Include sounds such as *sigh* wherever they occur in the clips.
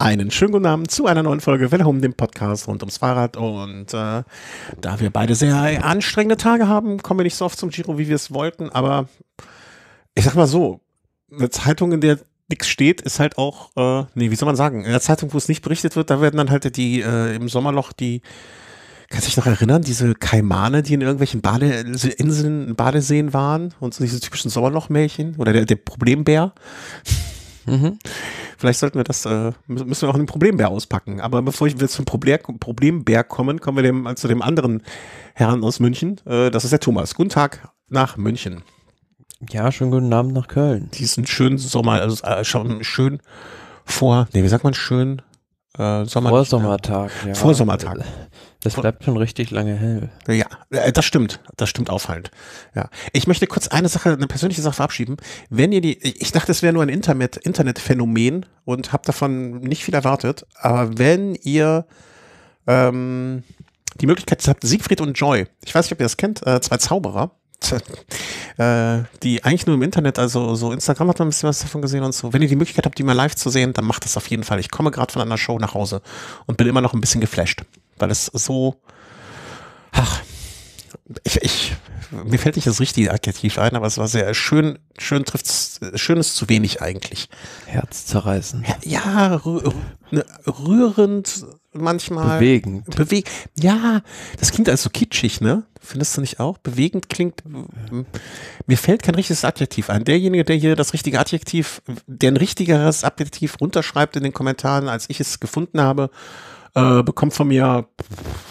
Einen schönen guten Abend zu einer neuen Folge Wilhelm, dem Podcast rund ums Fahrrad. Und äh, da wir beide sehr anstrengende Tage haben, kommen wir nicht so oft zum Giro, wie wir es wollten. Aber ich sag mal so, eine Zeitung, in der nichts steht, ist halt auch, äh, nee, wie soll man sagen, in der Zeitung, wo es nicht berichtet wird, da werden dann halt die äh, im Sommerloch die Kannst du dich noch erinnern, diese Kaimane, die in irgendwelchen Badeinseln, Badeseen waren und so diese typischen Sommerlochmärchen oder der, der Problembär? Mhm. Vielleicht sollten wir das, äh, müssen wir auch einen Problembär auspacken. Aber bevor ich wir zum Problem, Problembär kommen, kommen wir dem, zu also dem anderen Herrn aus München. Äh, das ist der Thomas. Guten Tag nach München. Ja, schönen guten Abend nach Köln. Diesen schönen Sommer, also äh, schon schön vor, nee, wie sagt man schön? äh, Sommer Vorsommertag, ja. Vorsommertag. Das bleibt schon richtig lange hell. Ja, äh, das stimmt. Das stimmt auffallend. Halt. Ja. Ich möchte kurz eine Sache, eine persönliche Sache verabschieden. Wenn ihr die, ich dachte, es wäre nur ein Internet, Internetphänomen und habe davon nicht viel erwartet, aber wenn ihr ähm, die Möglichkeit habt, Siegfried und Joy, ich weiß nicht, ob ihr das kennt, äh, zwei Zauberer, äh, die eigentlich nur im Internet, also so Instagram hat man ein bisschen was davon gesehen und so. Wenn ihr die Möglichkeit habt, die mal live zu sehen, dann macht das auf jeden Fall. Ich komme gerade von einer Show nach Hause und bin immer noch ein bisschen geflasht, weil es so, ach, ich, ich, mir fällt nicht das richtige Adjektiv ein, aber es war sehr schön, schön trifft ist zu wenig eigentlich. Herz zerreißen. Ja, ne, rührend, manchmal. Bewegend. Bewe ja, das klingt also kitschig, ne? Findest du nicht auch? Bewegend klingt. Mir fällt kein richtiges Adjektiv ein. Derjenige, der hier das richtige Adjektiv, der ein richtigeres Adjektiv runterschreibt in den Kommentaren, als ich es gefunden habe, äh, bekommt von mir,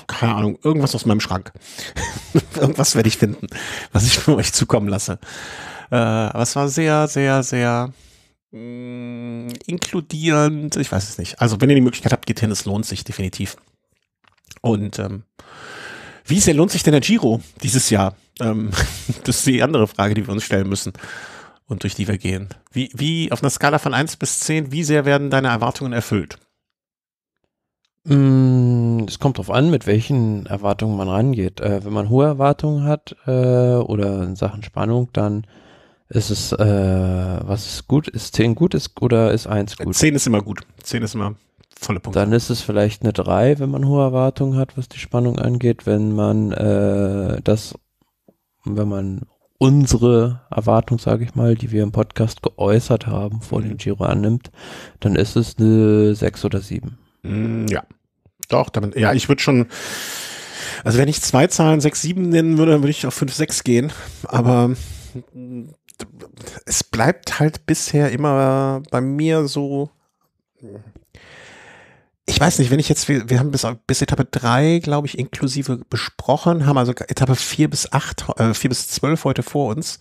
keine Ahnung, irgendwas aus meinem Schrank. *laughs* irgendwas werde ich finden, was ich für euch zukommen lasse. Äh, aber es war sehr, sehr, sehr hm, inkludierend, ich weiß es nicht. Also wenn ihr die Möglichkeit habt, geht hin, es lohnt sich definitiv. Und ähm, wie sehr lohnt sich denn der Giro dieses Jahr? Ähm, *laughs* das ist die andere Frage, die wir uns stellen müssen und durch die wir gehen. Wie, wie auf einer Skala von 1 bis 10, wie sehr werden deine Erwartungen erfüllt? Hm, es kommt darauf an, mit welchen Erwartungen man rangeht. Äh, wenn man hohe Erwartungen hat äh, oder in Sachen Spannung, dann ist es, äh, was ist gut? Ist 10 gut ist, oder ist 1 gut? 10 ist immer gut. 10 ist immer volle Punkte. Dann ist es vielleicht eine 3, wenn man hohe Erwartungen hat, was die Spannung angeht. Wenn man äh, das, wenn man unsere Erwartung, sage ich mal, die wir im Podcast geäußert haben, vor mhm. dem Giro annimmt, dann ist es eine 6 oder 7. Mm, ja. Doch, damit, ja, ich würde schon, also wenn ich zwei Zahlen 6, 7 nennen würde, dann würde ich auf 5, 6 gehen. Aber es bleibt halt bisher immer bei mir so. Ich weiß nicht, wenn ich jetzt, wir, wir haben bis, bis Etappe 3, glaube ich, inklusive besprochen, haben also Etappe 4 bis 8, äh, 4 bis 12 heute vor uns.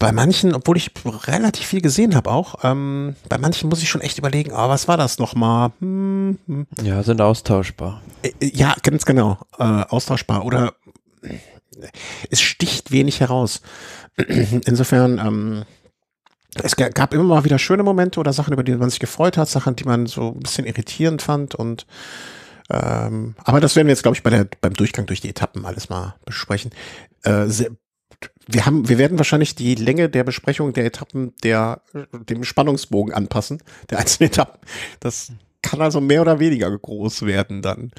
Bei manchen, obwohl ich relativ viel gesehen habe auch, ähm, bei manchen muss ich schon echt überlegen, oh, was war das nochmal? Hm, hm. Ja, sind austauschbar. Äh, äh, ja, ganz genau, äh, austauschbar. Oder es sticht wenig heraus. Insofern, ähm, es gab immer mal wieder schöne Momente oder Sachen, über die man sich gefreut hat, Sachen, die man so ein bisschen irritierend fand und ähm, aber das werden wir jetzt, glaube ich, bei der, beim Durchgang durch die Etappen alles mal besprechen. Äh, sehr, wir haben, wir werden wahrscheinlich die Länge der Besprechung der Etappen der, dem Spannungsbogen anpassen, der einzelnen Etappen. Das kann also mehr oder weniger groß werden dann.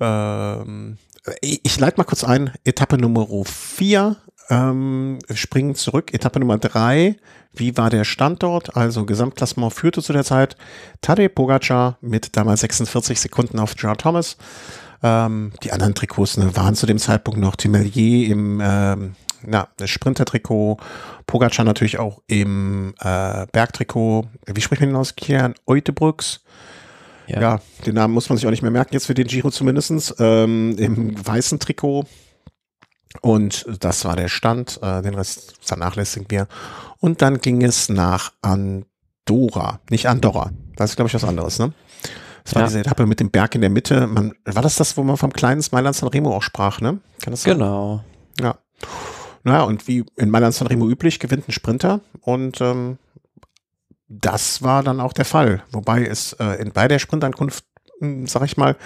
Ähm, ich leite mal kurz ein. Etappe Nummer 4 ähm, springen zurück. Etappe Nummer drei. Wie war der Standort? Also Gesamtklassement führte zu der Zeit Tadej Pogacar mit damals 46 Sekunden auf Gerard Thomas. Ähm, die anderen Trikots ne, waren zu dem Zeitpunkt noch Timelier im ähm, Sprinter-Trikot, Pogacar natürlich auch im äh, Bergtrikot. Wie spricht man denn aus? Kern Eutebrücks. Ja. ja. den Namen muss man sich auch nicht mehr merken, jetzt für den Giro zumindest. Ähm, Im weißen Trikot und das war der Stand. Äh, den Rest vernachlässigen wir. Und dann ging es nach Andorra. Nicht Andorra. Das ist, glaube ich, was anderes, ne? Das war ja. diese Etappe mit dem Berg in der Mitte. Man, war das das, wo man vom kleinen Mailand San Remo auch sprach, ne? Kann das sein? Genau. Ja. Naja, und wie in Mailand San Remo üblich, gewinnt ein Sprinter. Und ähm, das war dann auch der Fall. Wobei es äh, in, bei der Sprintankunft, hm, sag ich mal,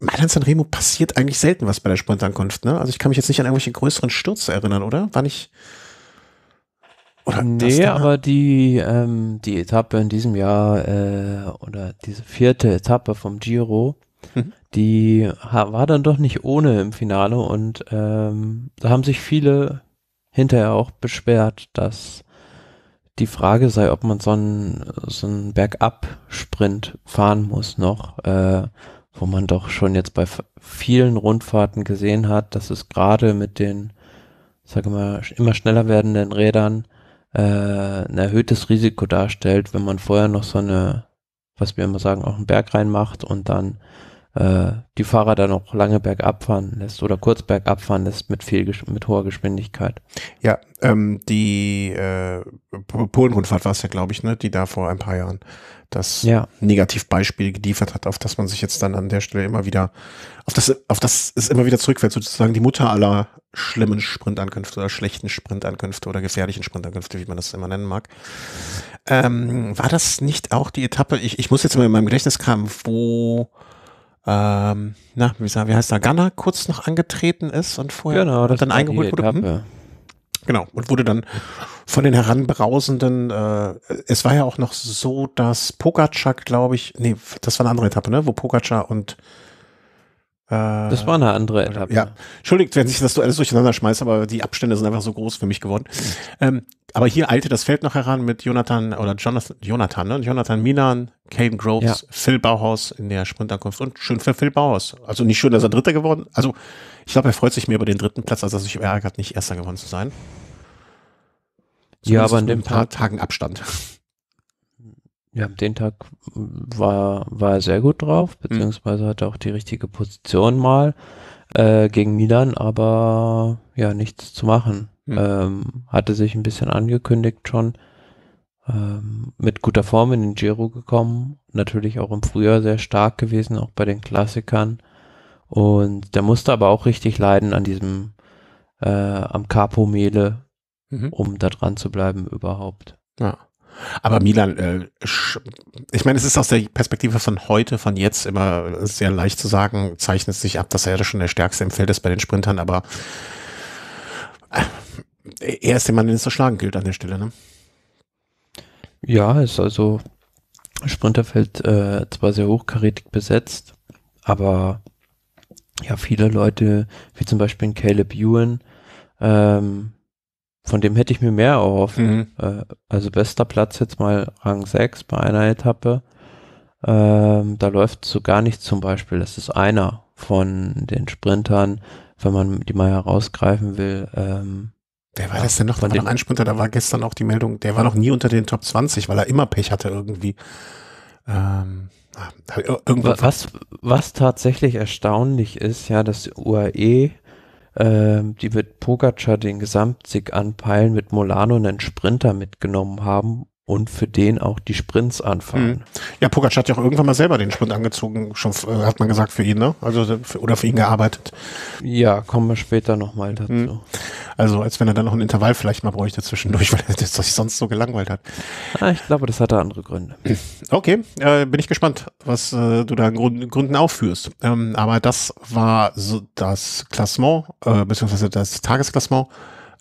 Mailand Remo passiert eigentlich selten was bei der Sprintankunft, ne? Also ich kann mich jetzt nicht an irgendwelche größeren Stürze erinnern, oder? War nicht. Oder nee, aber die, ähm, die Etappe in diesem Jahr äh, oder diese vierte Etappe vom Giro, mhm. die war dann doch nicht ohne im Finale und ähm, da haben sich viele hinterher auch beschwert, dass die Frage sei, ob man so einen, so Bergab-Sprint fahren muss noch. Äh, wo man doch schon jetzt bei vielen Rundfahrten gesehen hat, dass es gerade mit den, sage mal, immer schneller werdenden Rädern äh, ein erhöhtes Risiko darstellt, wenn man vorher noch so eine, was wir immer sagen, auch einen Berg reinmacht und dann äh, die Fahrer dann auch lange bergab fahren lässt oder kurz bergab fahren lässt mit, viel, mit hoher Geschwindigkeit. Ja, ähm, die äh, Polen-Rundfahrt war es ja, glaube ich, ne, die da vor ein paar Jahren das ja. Negativbeispiel geliefert hat, auf das man sich jetzt dann an der Stelle immer wieder, auf das, auf das es immer wieder zurückfällt, sozusagen die Mutter aller schlimmen Sprintankünfte oder schlechten Sprintankünfte oder gefährlichen Sprintankünfte, wie man das immer nennen mag. Ähm, war das nicht auch die Etappe, ich, ich muss jetzt mal in meinem Gedächtnis kramen, wo ähm, na, wie, wie heißt der, Ghana kurz noch angetreten ist und vorher genau, dann eingeholt wurde. Etappe. Hm? Genau, und wurde dann von den Heranbrausenden, äh, es war ja auch noch so, dass Pogacar, glaube ich, nee, das war eine andere Etappe, ne, wo Pogacar und das war eine andere Etappe. Ja. Entschuldigt, wenn ich das so alles durcheinander schmeiße, aber die Abstände sind einfach so groß für mich geworden. Ähm, aber hier eilte das Feld noch heran mit Jonathan oder Jonathan, Jonathan, ne? Jonathan Minan, Caden Groves, ja. Phil Bauhaus in der Sprintankunft und schön für Phil Bauhaus. Also nicht schön, dass er Dritter geworden. Also ich glaube, er freut sich mehr über den dritten Platz, als dass er sich ärgert, nicht Erster geworden zu sein. Zumindest ja, aber in dem ein paar Tagen Abstand. Ja, den Tag war, war er sehr gut drauf, mhm. beziehungsweise hatte auch die richtige Position mal äh, gegen Milan, aber ja, nichts zu machen. Mhm. Ähm, hatte sich ein bisschen angekündigt schon, ähm, mit guter Form in den Giro gekommen, natürlich auch im Frühjahr sehr stark gewesen, auch bei den Klassikern. Und der musste aber auch richtig leiden an diesem, äh, am Capo Mele, mhm. um da dran zu bleiben überhaupt. Ja. Aber Milan, äh, ich meine, es ist aus der Perspektive von heute, von jetzt immer sehr leicht zu sagen, zeichnet sich ab, dass er ja schon der Stärkste im Feld ist bei den Sprintern, aber äh, er ist der Mann, den es zu schlagen gilt an der Stelle, ne? Ja, ist also Sprinterfeld äh, zwar sehr hochkarätig besetzt, aber ja, viele Leute, wie zum Beispiel Caleb Ewan, ähm, von dem hätte ich mir mehr erhofft. Mhm. Äh, also bester Platz jetzt mal Rang 6 bei einer Etappe. Ähm, da läuft so gar nichts zum Beispiel. Das ist einer von den Sprintern, wenn man die mal herausgreifen will. Ähm, Wer war ja, das denn noch? Da war noch ein Sprinter, da war gestern auch die Meldung, der war noch nie unter den Top 20, weil er immer Pech hatte irgendwie. Ähm, ah, was, was tatsächlich erstaunlich ist, ja, dass UAE ähm, die wird Pogacar den Gesamtsieg anpeilen, mit Molano einen Sprinter mitgenommen haben und für den auch die Sprints anfangen. Mhm. Ja, Pogacar hat ja auch irgendwann mal selber den Sprint angezogen, schon äh, hat man gesagt für ihn, ne? Also für, oder für ihn gearbeitet. Ja, kommen wir später nochmal dazu. Mhm. Also als wenn er dann noch ein Intervall vielleicht mal bräuchte zwischendurch, *laughs* weil er sich sonst so gelangweilt hat. Ah, ich glaube, das hatte andere Gründe. *clears throat* Okay, äh, bin ich gespannt, was äh, du da an Grund, Gründen aufführst. Ähm, aber das war so das Klassement, äh, beziehungsweise das Tagesklassement.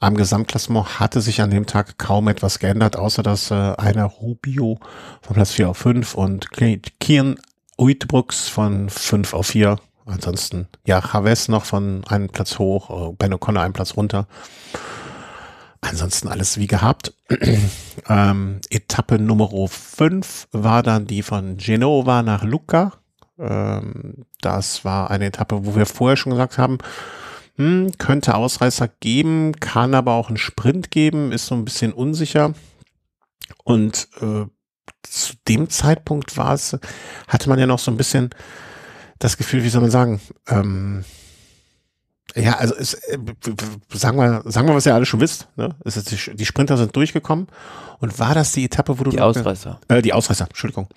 Am Gesamtklassement hatte sich an dem Tag kaum etwas geändert, außer dass äh, einer Rubio von Platz 4 auf 5 und Kian Uitbrooks von 5 auf 4. Ansonsten, ja, Chavez noch von einem Platz hoch, äh, Ben O'Connor einen Platz runter. Ansonsten alles wie gehabt. *clears throat* ähm, Etappe Nummer 5 war dann die von Genova nach Lucca. Ähm, das war eine Etappe, wo wir vorher schon gesagt haben, hm, könnte Ausreißer geben, kann aber auch einen Sprint geben, ist so ein bisschen unsicher. Und äh, zu dem Zeitpunkt war es, hatte man ja noch so ein bisschen das Gefühl, wie soll man sagen, ähm, ja, also es, äh, sagen wir, sagen wir, was ihr alle schon wisst. Ne? Ist, die, Sprinter sind durchgekommen und war das die Etappe, wo du die Ausreißer, äh, die Ausreißer, Entschuldigung.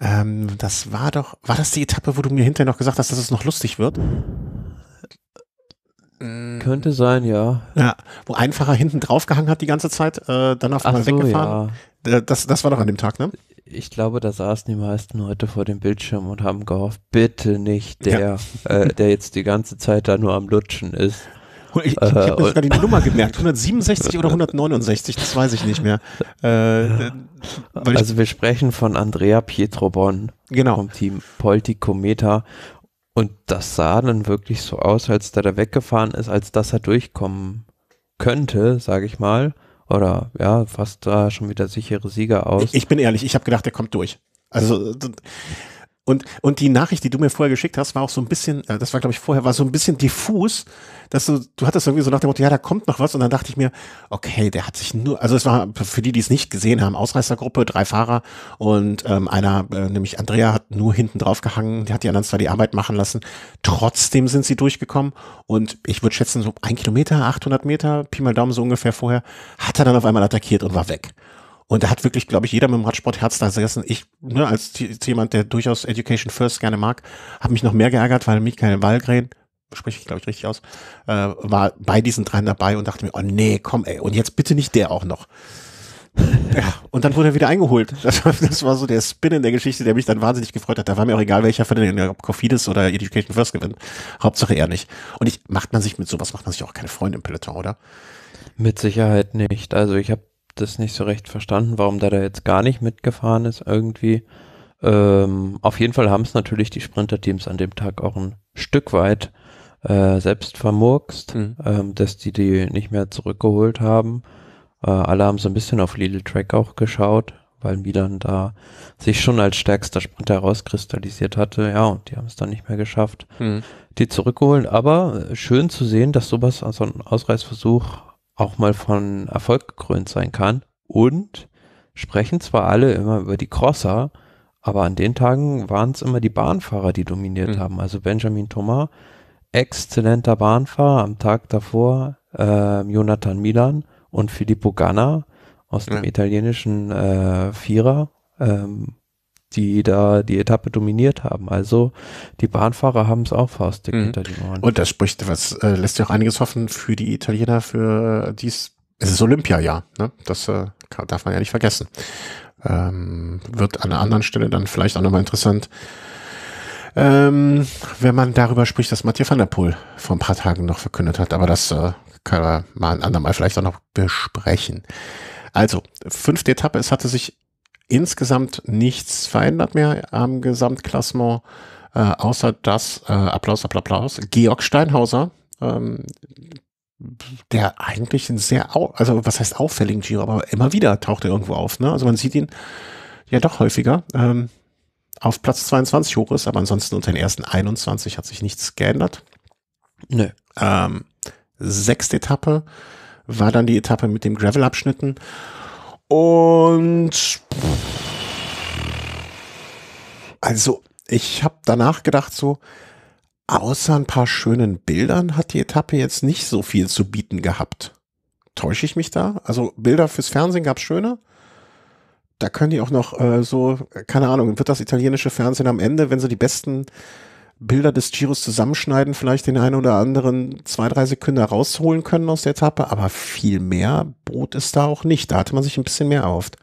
Ähm, das war doch, war das die Etappe, wo du mir hinterher noch gesagt hast, dass es noch lustig wird? Mm. Könnte sein, ja. Ja, wo einfacher Fahrer hinten draufgehangen hat die ganze Zeit, äh, dann auf einmal so, weggefahren. Ja. Äh, das, das war doch an dem Tag, ne? Ich glaube, da saßen die meisten heute vor dem Bildschirm und haben gehofft, bitte nicht der, ja. äh, der jetzt die ganze Zeit da nur am Lutschen ist. Ich, ich, ich äh, habe mir sogar die Nummer gemerkt, 167 oder 169, das weiß ich nicht mehr. Äh, *laughs* also wir sprechen von Andrea Pietrobon genau. vom Team Polti und das sah dann wirklich so aus, als der da weggefahren ist, als dass er durchkommen könnte, sage ich mal. Oder ja, fast da schon wieder sichere Sieger aus. Ich bin ehrlich, ich habe gedacht, er kommt durch. Also und, und die Nachricht, die du mir vorher geschickt hast, war auch so ein bisschen, äh, das war glaube ich vorher, war so ein bisschen diffus, dass du, du hattest irgendwie so nach dem Motto, ja, da kommt noch was. Und dann dachte ich mir, okay, der hat sich nur, also es war für die, die es nicht gesehen haben, Ausreißergruppe, drei Fahrer und ähm, einer, äh, nämlich Andrea, hat nur hinten drauf gehangen, die hat die anderen zwar die Arbeit machen lassen. Trotzdem sind sie durchgekommen. Und ich würde schätzen, so ein Kilometer, 800 Meter, Pi mal Daumen so ungefähr vorher, hat er dann auf einmal attackiert und war weg. Und da hat wirklich, glaube ich, jeder mit dem Radsportherz da gesessen. Ich, ne, als jemand, der durchaus Education First gerne mag, habe mich noch mehr geärgert, weil mich keine Wallgren, spreche ich glaube ich richtig aus, äh, war bei diesen dreien dabei und dachte mir, oh nee, komm ey, und jetzt bitte nicht der auch noch. Ja, und dann wurde er wieder eingeholt. *laughs* Das war, das war so der Spin in der Geschichte, der mich dann wahnsinnig gefreut hat. Da war mir auch egal, welcher von den, ob Cofidis oder Education First gewinnt. Hauptsache er nicht. Und ich, macht man sich mit sowas, macht man sich auch keine Freunde im Peloton, oder? Mit Sicherheit nicht. Also ich habe das nicht so recht verstanden, warum der da jetzt gar nicht mitgefahren ist irgendwie. Ähm, auf jeden Fall haben es natürlich die Sprinterteams an dem Tag auch ein Stück weit äh, selbst vermurkst, mhm. ähm, dass die die nicht mehr zurückgeholt haben. Äh, alle haben so ein bisschen auf Little Track auch geschaut, weil Milan da sich schon als stärkster Sprinter herauskristallisiert hatte. Ja, und die haben es dann nicht mehr geschafft, mhm. die zurückgeholt. Aber äh, schön zu sehen, dass sowas, also ein Ausreißversuch auch mal von Erfolg gekrönt sein kann. Und sprechen zwar alle immer über die Crosser, aber an den Tagen waren es immer die Bahnfahrer, die dominiert mhm. haben. Also Benjamin Thomas, exzellenter Bahnfahrer am Tag davor, äh, Jonathan Milan und Filippo Ganna aus ja. dem italienischen äh, Vierer, ähm, die da die Etappe dominiert haben. Also die Bahnfahrer haben es auch faustig mhm. hinter die Ohren. Und das spricht, was äh, lässt ja auch einiges hoffen für die Italiener, für äh, dies. Es ist Olympia, ja. Ne? Das äh, kann, darf man ja nicht vergessen. Ähm, wird an einer anderen Stelle dann vielleicht auch nochmal interessant, ähm, wenn man darüber spricht, dass Matthias van der Poel vor ein paar Tagen noch verkündet hat. Aber das äh, kann man mal ein andermal vielleicht auch noch besprechen. Also, fünfte Etappe, es hatte sich insgesamt nichts verändert mehr am Gesamtklassement, äh, außer dass, äh, Applaus, Applaus, Applaus, Georg Steinhauser, ähm, der eigentlich ein sehr, au also was heißt auffälligen Giro, aber immer wieder taucht er irgendwo auf. Ne? Also man sieht ihn ja doch häufiger. Ähm, auf Platz 22 hoch ist, aber ansonsten unter den ersten 21 hat sich nichts geändert. Nö. Ähm, sechste Etappe war dann die Etappe mit dem Gravel-Abschnitten. Und also ich habe danach gedacht, so außer ein paar schönen Bildern hat die Etappe jetzt nicht so viel zu bieten gehabt. Täusche ich mich da? Also Bilder fürs Fernsehen gab es schöne. Da können die auch noch äh, so, keine Ahnung, wird das italienische Fernsehen am Ende, wenn sie die besten Bilder des Giros zusammenschneiden, vielleicht den einen oder anderen zwei, drei Sekunden rausholen können aus der Etappe, aber viel mehr bot es da auch nicht. Da hatte man sich ein bisschen mehr erhofft.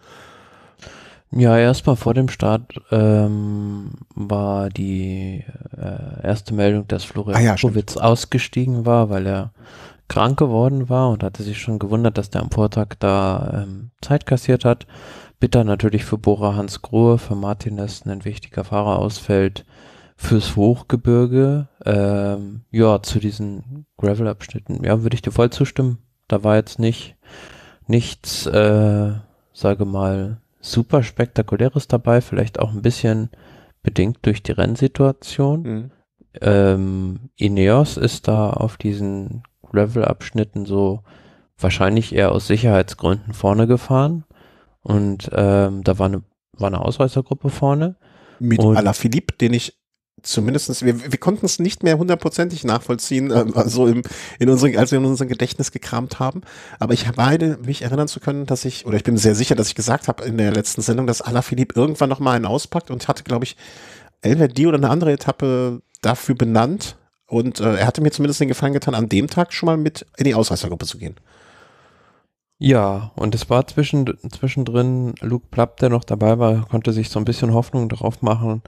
Ja, erstmal vor dem Start ähm, war die äh, erste Meldung, dass Florian ah, ja, ausgestiegen war, weil er krank geworden war und hatte sich schon gewundert, dass der am Vortag da ähm, Zeit kassiert hat. Bitter natürlich für Bora Hans Grohe, für Martinez ein wichtiger Fahrer ausfällt fürs Hochgebirge, ähm, ja, zu diesen Gravel-Abschnitten, ja, würde ich dir voll zustimmen. Da war jetzt nicht nichts, äh, sage mal, super spektakuläres dabei, vielleicht auch ein bisschen bedingt durch die Rennsituation. Mhm. Ähm, Ineos ist da auf diesen Gravel-Abschnitten so wahrscheinlich eher aus Sicherheitsgründen vorne gefahren. Und ähm, da war eine, war eine Ausreißergruppe vorne. Mit Alaphilippe, den ich zumindestens wir, wir konnten es nicht mehr hundertprozentig nachvollziehen, ähm, also im, in unseren, als wir in unserem Gedächtnis gekramt haben. Aber ich meine, mich erinnern zu können, dass ich, oder ich bin sehr sicher, dass ich gesagt habe in der letzten Sendung, dass Alain Philipp irgendwann nochmal einen auspackt und hatte, glaube ich, entweder die oder eine andere Etappe dafür benannt. Und äh, er hatte mir zumindest den Gefallen getan, an dem Tag schon mal mit in die Ausreißergruppe zu gehen. Ja, und es war zwischendrin Luke Plapp, der noch dabei war, konnte sich so ein bisschen Hoffnung darauf machen,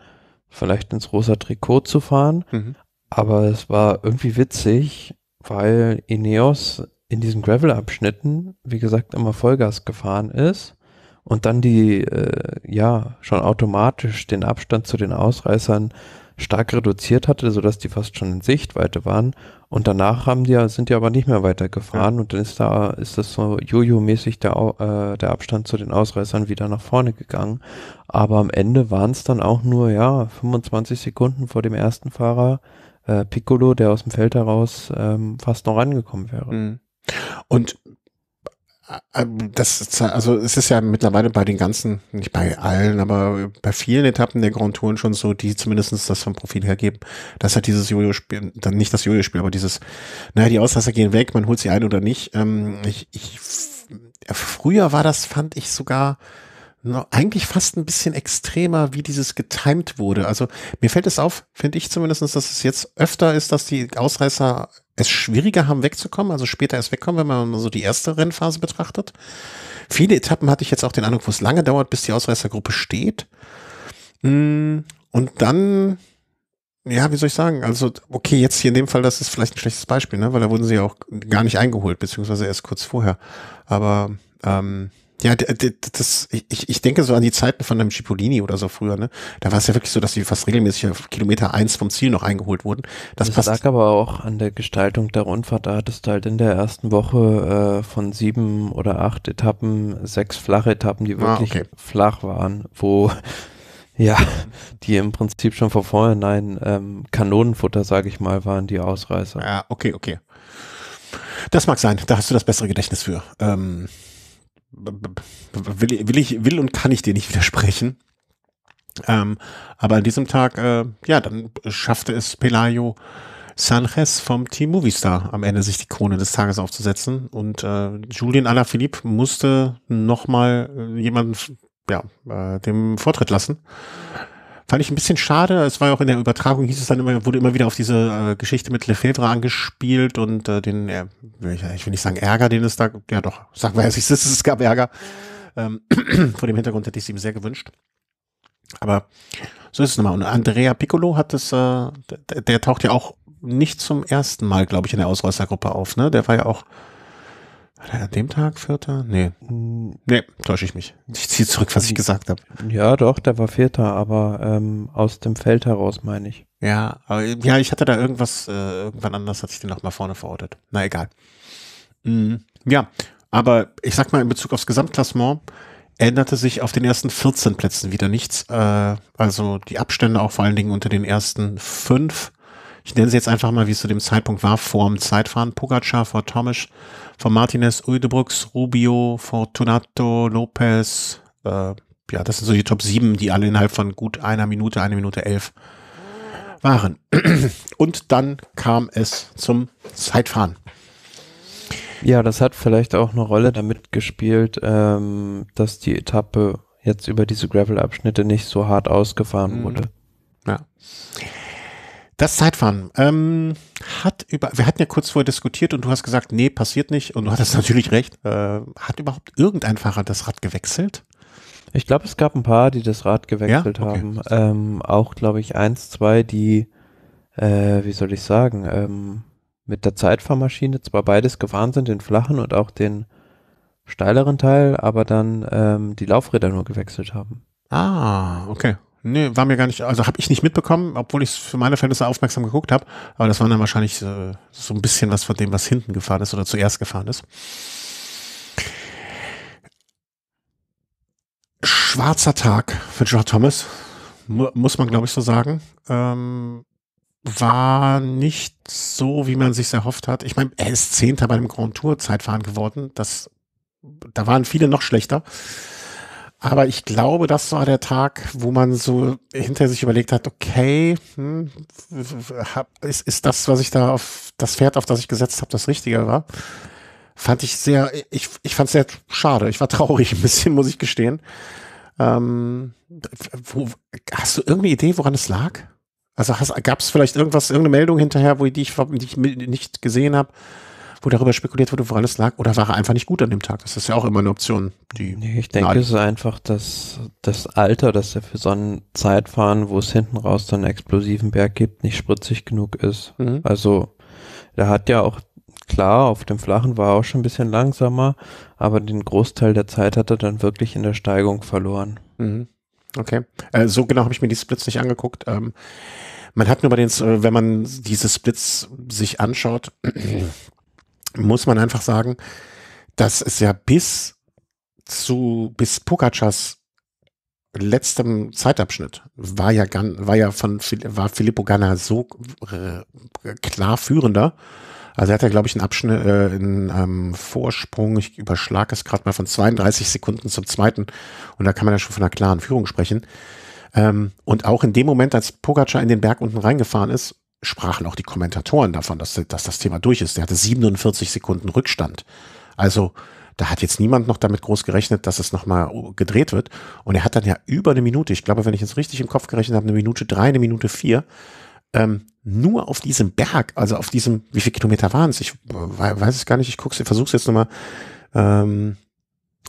vielleicht ins rosa Trikot zu fahren. Mhm. Aber es war irgendwie witzig, weil Ineos in diesen Gravel-Abschnitten, wie gesagt, immer Vollgas gefahren ist und dann die, äh, ja, schon automatisch den Abstand zu den Ausreißern stark reduziert hatte, sodass die fast schon in Sichtweite waren. Und danach haben die, sind die aber nicht mehr weitergefahren ja. und dann ist da, ist das so jojo-mäßig der, äh, der Abstand zu den Ausreißern wieder nach vorne gegangen. Aber am Ende waren es dann auch nur, ja, 25 Sekunden vor dem ersten Fahrer, äh, Piccolo, der aus dem Feld heraus ähm, fast noch angekommen wäre. Mhm. Und äh, äh, das, also es ist ja mittlerweile bei den ganzen, nicht bei allen, aber bei vielen Etappen der Grand Touren schon so, die zumindestens das vom Profil her geben, dass halt dieses Jojo-Spiel, dann nicht das Jojo-Spiel, aber dieses, naja, die Auslasser gehen weg, man holt sie ein oder nicht. Ähm, ich, ich, äh, früher war das, fand ich sogar, No, eigentlich fast ein bisschen extremer, wie dieses getimed wurde. Also mir fällt es auf, finde ich zumindestens, dass es jetzt öfter ist, dass die Ausreißer es schwieriger haben, wegzukommen, also später erst wegkommen, wenn man so die erste Rennphase betrachtet. Viele Etappen hatte ich jetzt auch den Eindruck, wo es lange dauert, bis die Ausreißergruppe steht. Mm, und dann, ja, wie soll ich sagen, also, okay, jetzt hier in dem Fall, das ist vielleicht ein schlechtes Beispiel, ne? weil da wurden sie ja auch gar nicht eingeholt, beziehungsweise erst kurz vorher. Aber ähm, ja, das, ich, ich denke so an die Zeiten von einem Cipollini oder so früher, ne? Da war es ja wirklich so, dass die fast regelmäßig auf Kilometer eins vom Ziel noch eingeholt wurden. Das, das lag aber auch an der Gestaltung der Rundfahrt. Da hattest du halt in der ersten Woche äh, von sieben oder acht Etappen sechs flache Etappen, die ah, wirklich ah, okay. flach waren, wo ja, die im Prinzip schon vor vorhinein ähm, Kanonenfutter, sage ich mal, waren die Ausreißer. Ja, okay, okay. Das mag sein, da hast du das bessere Gedächtnis für. Ähm, will, will ich, will und kann ich dir nicht widersprechen. Ähm, aber an diesem Tag, äh, ja, dann schaffte es Pelayo Sanchez vom Team Movistar am Ende sich die Krone des Tages aufzusetzen. Und äh, Julien Alaphilippe musste nochmal äh, jemanden ja, äh, dem Vortritt lassen. Fand ich ein bisschen schade. Es war ja auch in der Übertragung, hieß es dann immer, wurde immer wieder auf diese äh, Geschichte mit Lefebvre angespielt und äh, den, äh, ich will nicht sagen Ärger, den es da, ja doch, sagen wir *laughs* es, es gab Ärger. Ähm, *clears throat* vor dem Hintergrund hätte ich es ihm sehr gewünscht. Aber so ist es nochmal. Und Andrea Piccolo hat es, äh, der, der taucht ja auch nicht zum ersten Mal, glaube ich, in der Ausreißergruppe auf. Ne? Der war ja auch an dem Tag Vierter? Nee. Mm. Nee, täusche ich mich. Ich ziehe zurück, was ich gesagt habe. Ja, doch, der war Vierter, aber ähm, aus dem Feld heraus, meine ich. Ja, aber ja, ich hatte da irgendwas, äh, irgendwann anders hatte ich den nochmal vorne verortet. Na egal. Mhm. Ja, aber ich sag mal, in Bezug aufs Gesamtklassement änderte sich auf den ersten 14 Plätzen wieder nichts. Äh, also die Abstände auch vor allen Dingen unter den ersten fünf ich nenne es jetzt einfach mal, wie es zu dem Zeitpunkt war, vorm Zeitfahren, Pogacar vor Tomisch, vor Martinez, Udebrooks, Rubio, Fortunato, Lopez, äh, ja, das sind so die Top 7, die alle innerhalb von gut einer Minute, eine Minute elf waren. *clears throat* Und dann kam es zum Zeitfahren. Ja, das hat vielleicht auch eine Rolle damit gespielt, ähm, dass die Etappe jetzt über diese Gravel-Abschnitte nicht so hart ausgefahren mhm. wurde. Ja. Das Zeitfahren ähm, hat über, wir hatten ja kurz vorher diskutiert und du hast gesagt, nee, passiert nicht. Und du hattest *laughs* natürlich recht. Äh, hat überhaupt irgendein Fahrer das Rad gewechselt? Ich glaube, es gab ein paar, die das Rad gewechselt ja? okay. haben. Ähm, auch, glaube ich, eins, zwei, die, äh, wie soll ich sagen, ähm, mit der Zeitfahrmaschine zwar beides gefahren sind, den flachen und auch den steileren Teil, aber dann ähm, die Laufräder nur gewechselt haben. Ah, okay. Nee, war mir gar nicht, also habe ich nicht mitbekommen, obwohl ich es für meine Verhältnisse aufmerksam geguckt habe. Aber das war dann wahrscheinlich äh, so ein bisschen was von dem, was hinten gefahren ist oder zuerst gefahren ist. Schwarzer Tag für George Thomas, mu muss man glaube ich so sagen. Ähm, war nicht so, wie man sich erhofft hat. Ich meine, er ist Zehnter bei dem Grand Tour Zeitfahren geworden. Das, da waren viele noch schlechter. Aber ich glaube, das war der Tag, wo man so hinter sich überlegt hat, okay, hm, ist, ist das, was ich da auf das Pferd, auf das ich gesetzt habe, das Richtige war? Fand ich sehr, ich, ich fand es sehr schade. Ich war traurig ein bisschen, muss ich gestehen. Ähm, wo, hast du irgendeine Idee, woran es lag? Also gab es vielleicht irgendwas, irgendeine Meldung hinterher, wo die ich, die ich nicht gesehen habe? wo darüber spekuliert wurde, woran es lag? Oder war er einfach nicht gut an dem Tag? Das ist ja auch immer eine Option. Die nee, ich denke, es ist einfach das, das Alter, dass er für so ein Zeitfahren, wo es hinten raus dann einen explosiven Berg gibt, nicht spritzig genug ist. Mhm. Also, er hat ja auch klar, auf dem Flachen war er auch schon ein bisschen langsamer, aber den Großteil der Zeit hat er dann wirklich in der Steigung verloren. Mhm. Okay. Äh, so genau habe ich mir die Splits nicht angeguckt. Ähm, man hat nur bei den, äh, wenn man diese Splits sich anschaut, *clears throat* muss man einfach sagen, dass es ja bis zu, bis Pukacas letztem Zeitabschnitt war ja, war ja von, war Filippo Ganna so äh, klar führender. Also er hat ja, glaube ich, einen Abschnitt, äh, einen ähm, Vorsprung, ich überschlage es gerade mal von 32 Sekunden zum zweiten. Und da kann man ja schon von einer klaren Führung sprechen. Ähm, und auch in dem Moment, als Pogacar in den Berg unten reingefahren ist, sprachen auch die Kommentatoren davon, dass, dass das Thema durch ist. Der hatte 47 Sekunden Rückstand. Also da hat jetzt niemand noch damit groß gerechnet, dass es nochmal gedreht wird. Und er hat dann ja über eine Minute, ich glaube, wenn ich jetzt richtig im Kopf gerechnet habe, eine Minute drei, eine Minute vier, ähm, nur auf diesem Berg, also auf diesem, wie viele Kilometer waren es? Ich weiß es gar nicht, ich guck's, ich versuch's jetzt nochmal. Ähm,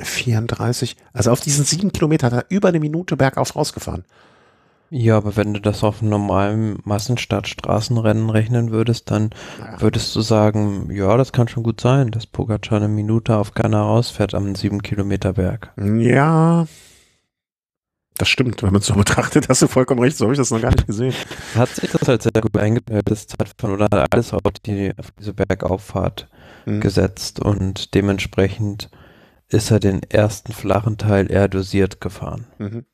34, also auf diesen sieben Kilometer hat er über eine Minute bergauf rausgefahren. Ja, aber wenn du das auf einem normalen Massenstadtstraßenrennen rechnen würdest, dann ja. würdest du sagen, ja, das kann schon gut sein, dass Pogacar eine Minute auf Ghana rausfährt am 7-Kilometer-Berg. Ja, das stimmt, wenn man es so *laughs* betrachtet, hast du vollkommen recht, so habe ich das noch gar nicht gesehen. Hat sich das halt sehr gut eingebildet, das hat von oder alles auf, die, auf diese Bergauffahrt mhm. gesetzt und dementsprechend ist er den ersten flachen Teil eher dosiert gefahren. Mhm.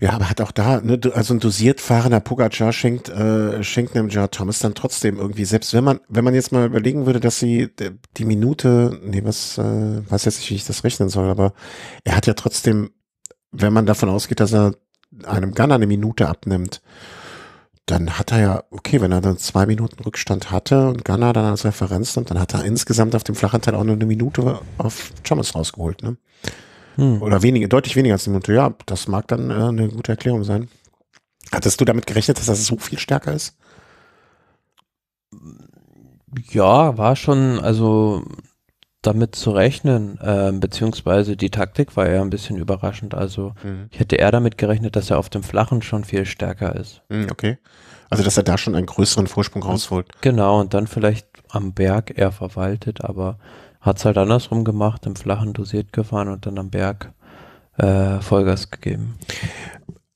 Ja, aber hat auch da, ne, also ein dosiert fahrender Pogacar schenkt, äh, schenkt einem Jar Thomas dann trotzdem irgendwie, selbst wenn man, wenn man jetzt mal überlegen würde, dass sie die Minute, nee, was, äh, weiß jetzt nicht, wie ich das rechnen soll, aber er hat ja trotzdem, wenn man davon ausgeht, dass er einem Gunner eine Minute abnimmt, dann hat er ja, okay, wenn er dann zwei Minuten Rückstand hatte und Gunner dann als Referenz nimmt, dann hat er insgesamt auf dem flachen Teil auch nur eine Minute auf Thomas rausgeholt, ne? Hm. Oder weniger, deutlich weniger als die Monte. Ja, das mag dann äh, eine gute Erklärung sein. Hattest du damit gerechnet, dass das so viel stärker ist? Ja, war schon, also damit zu rechnen, äh, beziehungsweise die Taktik war eher ein bisschen überraschend. Also mhm. ich hätte eher damit gerechnet, dass er auf dem Flachen schon viel stärker ist. Mhm, okay. Also dass er da schon einen größeren Vorsprung rausholt. Genau, und dann vielleicht am Berg eher verwaltet, aber hat es halt andersrum gemacht, im Flachen dosiert gefahren und dann am Berg äh, Vollgas gegeben.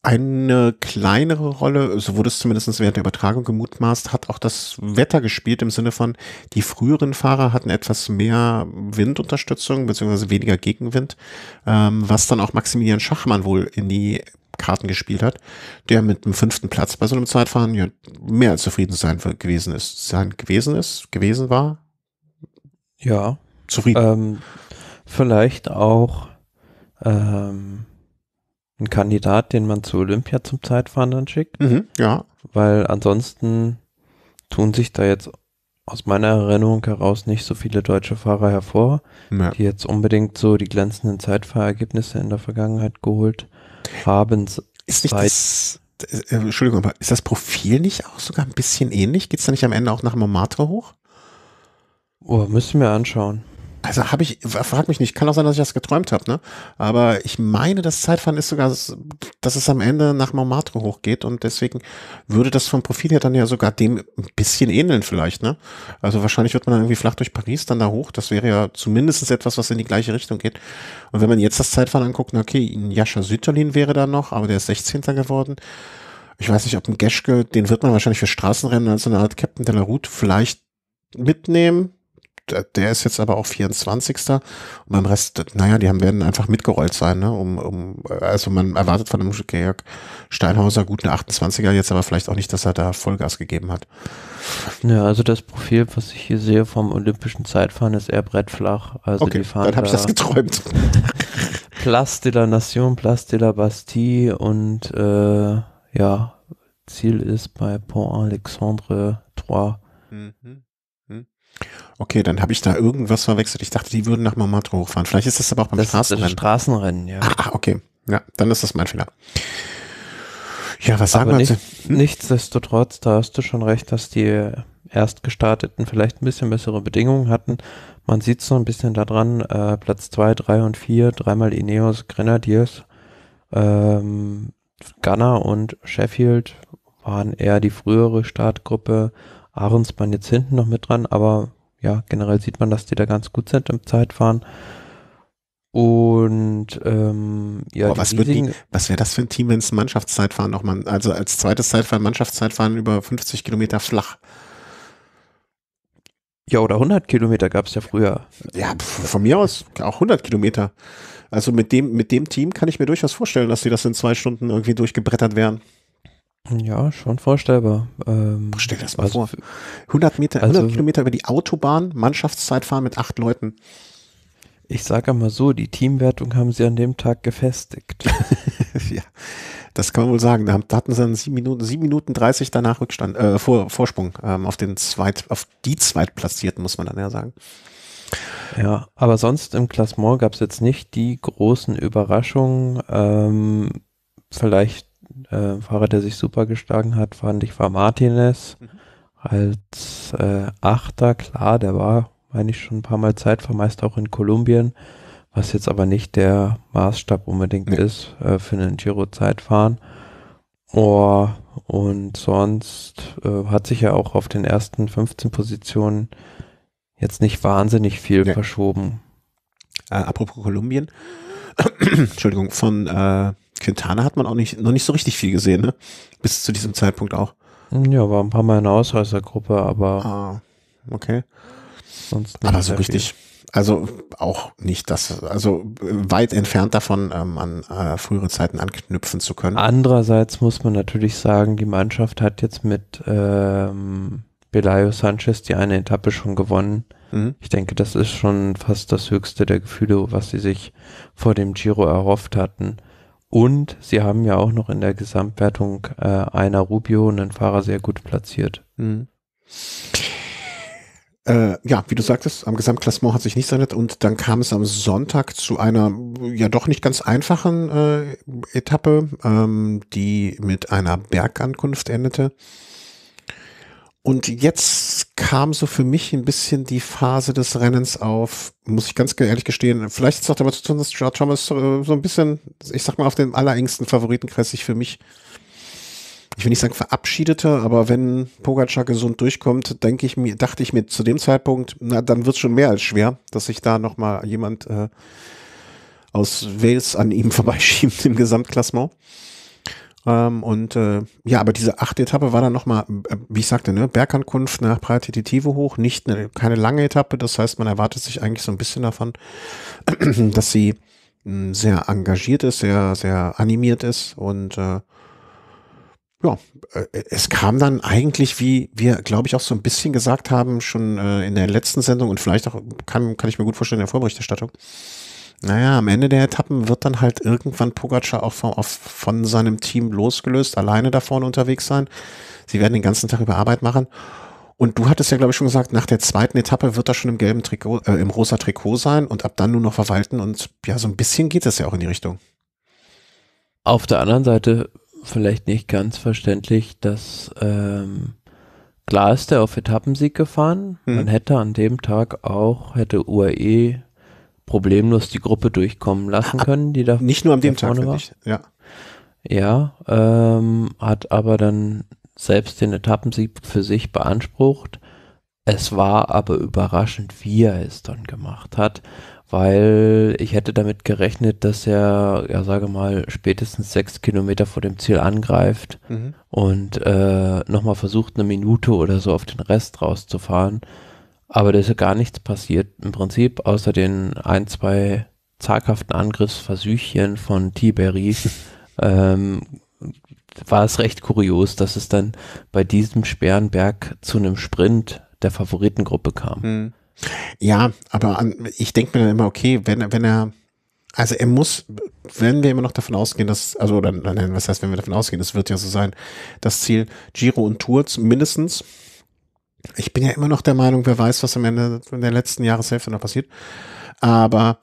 Eine kleinere Rolle, so wurde es zumindest während der Übertragung gemutmaßt, hat auch das Wetter gespielt im Sinne von, die früheren Fahrer hatten etwas mehr Windunterstützung beziehungsweise weniger Gegenwind, ähm, was dann auch Maximilian Schachmann wohl in die Karten gespielt hat, der mit dem fünften Platz bei so einem Zeitfahren ja, mehr als zufrieden sein gewesen ist, sein gewesen ist, gewesen war. Ja zufrieden. Ähm, vielleicht auch ähm, ein Kandidat, den man zu Olympia zum Zeitfahren dann schickt. Mhm, ja. Weil ansonsten tun sich da jetzt aus meiner Erinnerung heraus nicht so viele deutsche Fahrer hervor, ja. die jetzt unbedingt so die glänzenden Zeitfahrergebnisse in der Vergangenheit geholt haben. Ist nicht das, äh, Entschuldigung, aber ist das Profil nicht auch sogar ein bisschen ähnlich? Geht es da nicht am Ende auch nach Montmartre hoch? Oh, müssen wir anschauen. Also habe ich, frag mich nicht, kann auch sein, dass ich das geträumt habe, ne? Aber ich meine, das Zeitfahren ist sogar, dass es am Ende nach Montmartre hochgeht und deswegen würde das vom Profil her dann ja sogar dem ein bisschen ähneln vielleicht, ne? Also wahrscheinlich wird man dann irgendwie flach durch Paris dann da hoch. Das wäre ja zumindest etwas, was in die gleiche Richtung geht. Und wenn man jetzt das Zeitfahren anguckt, na okay, Jascha Süterlin wäre da noch, aber der ist 16. geworden ich weiß nicht, ob ein Geschke, den wird man wahrscheinlich für Straßenrennen als so eine Art Captain de la Route vielleicht mitnehmen der ist jetzt aber auch 24. Und beim Rest, naja, die haben werden einfach mitgerollt sein, ne? Um, um, also man erwartet von dem Georg Steinhauser guten 28er jetzt aber vielleicht auch nicht, dass er da Vollgas gegeben hat. Ja, also das Profil, was ich hier sehe vom olympischen Zeitfahren, ist eher brettflach. Also okay, die fahren dann habe da ich das geträumt. *laughs* Place de la Nation, Place de la Bastille und äh, ja, Ziel ist bei Pont-Alexandre 3. Mhm. Okay, dann habe ich da irgendwas verwechselt. Ich dachte, die würden nach Marmato hochfahren. Vielleicht ist das aber auch beim das Straßenrennen. Ist das Straßenrennen, ja. Ach, okay. Ja, dann ist das mein Fehler. Ja, was sagen aber wir nicht, Hm? Nichtsdestotrotz, da hast du schon recht, dass die Erstgestarteten vielleicht ein bisschen bessere Bedingungen hatten. Man sieht so ein bisschen daran, äh, Platz 2, 3 und 4, dreimal Ineos, Grenadiers, ähm, Ghana und Sheffield waren eher die frühere Startgruppe. Ahrens waren jetzt hinten noch mit dran, aber ja, generell sieht man, dass die da ganz gut sind im Zeitfahren. Und ähm, ja, Boah, was, die, was wäre das für ein Team, wenn es ein Mannschaftszeitfahren nochmal, also als zweites Zeitfahren, Mannschaftszeitfahren über 50 Kilometer flach. Ja, oder 100 Kilometer gab es ja früher. Ja, von mir aus auch 100 Kilometer. Also mit dem, mit dem Team kann ich mir durchaus vorstellen, dass die das in zwei Stunden irgendwie durchgebrettert wären. Ja, schon vorstellbar. Ähm, Stell dir das mal also, vor. 100 Meter, 100 also, Kilometer über die Autobahn, Mannschaftszeit fahren mit acht Leuten. Ich sage mal so, die Teamwertung haben sie an dem Tag gefestigt. *laughs* ja, das kann man wohl sagen. Da hatten sie dann sieben Minuten, sieben Minuten 30 danach Rückstand, äh, Vor, Vorsprung ähm, auf den zweit, auf die Zweitplatzierten, muss man dann ja sagen. Ja, aber sonst im Klassement gab es jetzt nicht die großen Überraschungen. Ähm, vielleicht äh, Fahrer, der sich super geschlagen hat, fand ich, war Martinez mhm. als äh, Achter. Klar, der war, meine ich, schon ein paar Mal Zeitvermeister auch in Kolumbien, was jetzt aber nicht der Maßstab unbedingt nee. ist äh, für einen Giro-Zeitfahren. Oh, und sonst äh, hat sich ja auch auf den ersten 15 Positionen jetzt nicht wahnsinnig viel nee. verschoben. Äh, apropos Kolumbien, *coughs* Entschuldigung, von äh, Quintana hat man auch nicht, noch nicht so richtig viel gesehen, ne? Bis zu diesem Zeitpunkt auch. Hm, ja, war ein paar Mal in der Ausreißergruppe, aber. Ah, okay. Sonst nicht aber so richtig. Viel. Also auch nicht das, also weit entfernt davon, ähm, an äh, frühere Zeiten anknüpfen zu können. Andererseits muss man natürlich sagen, die Mannschaft hat jetzt mit ähm, Belayo Sanchez die eine Etappe schon gewonnen. Mhm. Ich denke, das ist schon fast das höchste der Gefühle, was sie sich vor dem Giro erhofft hatten. Und sie haben ja auch noch in der Gesamtwertung äh, einer Rubio einen Fahrer sehr gut platziert. Mhm. Äh, ja, wie du sagtest, am Gesamtklassement hat sich nichts verändert und dann kam es am Sonntag zu einer ja doch nicht ganz einfachen äh, Etappe, ähm, die mit einer Bergankunft endete. Und jetzt kam so für mich ein bisschen die Phase des Rennens auf, muss ich ganz ehrlich gestehen, vielleicht ist es auch damit zu tun, dass Gerard Thomas äh, so ein bisschen, ich sag mal, auf dem allerengsten Favoritenkreis sich für mich, ich will nicht sagen verabschiedete, aber wenn Pogacar gesund durchkommt, denke ich mir, dachte ich mir zu dem Zeitpunkt, na, dann wird es schon mehr als schwer, dass sich da nochmal jemand äh, aus Wales an ihm *laughs* vorbeischiebt im Gesamtklassement. Ähm, und äh, ja, aber diese achte Etappe war dann nochmal, äh, wie ich sagte, ne, Bergankunft nach Pratititive hoch, nicht eine, keine lange Etappe. Das heißt, man erwartet sich eigentlich so ein bisschen davon, *clears throat* dass sie hm, sehr engagiert ist, sehr, sehr animiert ist und äh, ja, äh, es kam dann eigentlich, wie wir, glaube ich, auch so ein bisschen gesagt haben, schon äh, in der letzten Sendung und vielleicht auch, kann, kann ich mir gut vorstellen, in der Vorberichterstattung, naja, am Ende der Etappen wird dann halt irgendwann Pogacar auch von, auf, von seinem Team losgelöst, alleine da vorne unterwegs sein. Sie werden den ganzen Tag über Arbeit machen. Und du hattest ja, glaube ich, schon gesagt, nach der zweiten Etappe wird er schon im gelben Trikot, äh, im rosa Trikot sein und ab dann nur noch verwalten. Und ja, so ein bisschen geht das ja auch in die Richtung. Auf der anderen Seite vielleicht nicht ganz verständlich, dass ähm, klar ist er auf Etappensieg gefahren. Hm. Man hätte an dem Tag auch, hätte UAE problemlos die Gruppe durchkommen lassen können, die da nicht nur an dem Tag vorne war. ja. Ja, ähm, hat aber dann selbst den Etappensieg für sich beansprucht. Es war aber überraschend, wie er es dann gemacht hat, weil ich hätte damit gerechnet, dass er, ja sage mal, spätestens sechs Kilometer vor dem Ziel angreift mhm. und äh, nochmal versucht, eine Minute oder so auf den Rest rauszufahren. Aber da ist ja gar nichts passiert. Im Prinzip, außer den ein, zwei zaghaften Angriffsversüchchen von Tiberi, *laughs* ähm, war es recht kurios, dass es dann bei diesem Sperrenberg zu einem Sprint der Favoritengruppe kam. Hm. Ja, aber an, ich denke mir dann immer, okay, wenn, wenn er, also er muss, wenn wir immer noch davon ausgehen, dass, also, oder, was heißt, wenn wir davon ausgehen, das wird ja so sein, das Ziel Giro und Tours mindestens, ich bin ja immer noch der Meinung, wer weiß, was am Ende in der letzten Jahreshälfte noch passiert. Aber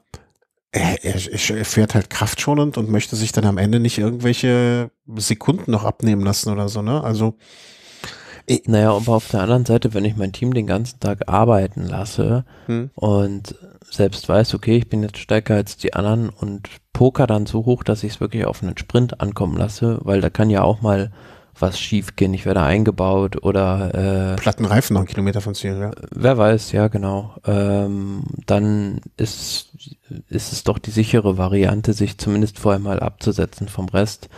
er, er, er fährt halt kraftschonend und möchte sich dann am Ende nicht irgendwelche Sekunden noch abnehmen lassen oder so, ne? Also. Ich naja, aber auf der anderen Seite, wenn ich mein Team den ganzen Tag arbeiten lasse hm. und selbst weiß, okay, ich bin jetzt stärker als die anderen und poker dann so hoch, dass ich es wirklich auf einen Sprint ankommen lasse, weil da kann ja auch mal was schief gehen, ich werde eingebaut oder äh, Reifen noch einen Kilometer von Ziel, ja. Wer weiß, ja genau. Ähm, dann ist, ist es doch die sichere Variante, sich zumindest vorher mal abzusetzen vom Rest.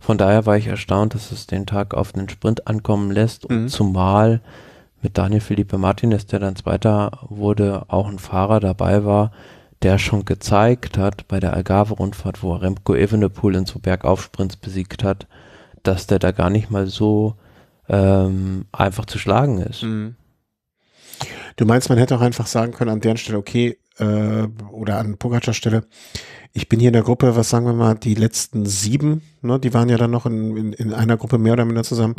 Von daher war ich erstaunt, dass es den Tag auf einen Sprint ankommen lässt und mhm. zumal mit Daniel Felipe Martinez, der dann Zweiter wurde, auch ein Fahrer dabei war, der schon gezeigt hat bei der Algarve-Rundfahrt, wo Remco Evenepoel in so Bergaufsprints besiegt hat, dass der da gar nicht mal so ähm, einfach zu schlagen ist. Mhm. Du meinst, man hätte auch einfach sagen können an deren Stelle, okay, äh, oder an Pogacar Stelle, ich bin hier in der Gruppe, was sagen wir mal, die letzten sieben, ne, die waren ja dann noch in, in, in einer Gruppe mehr oder minder zusammen.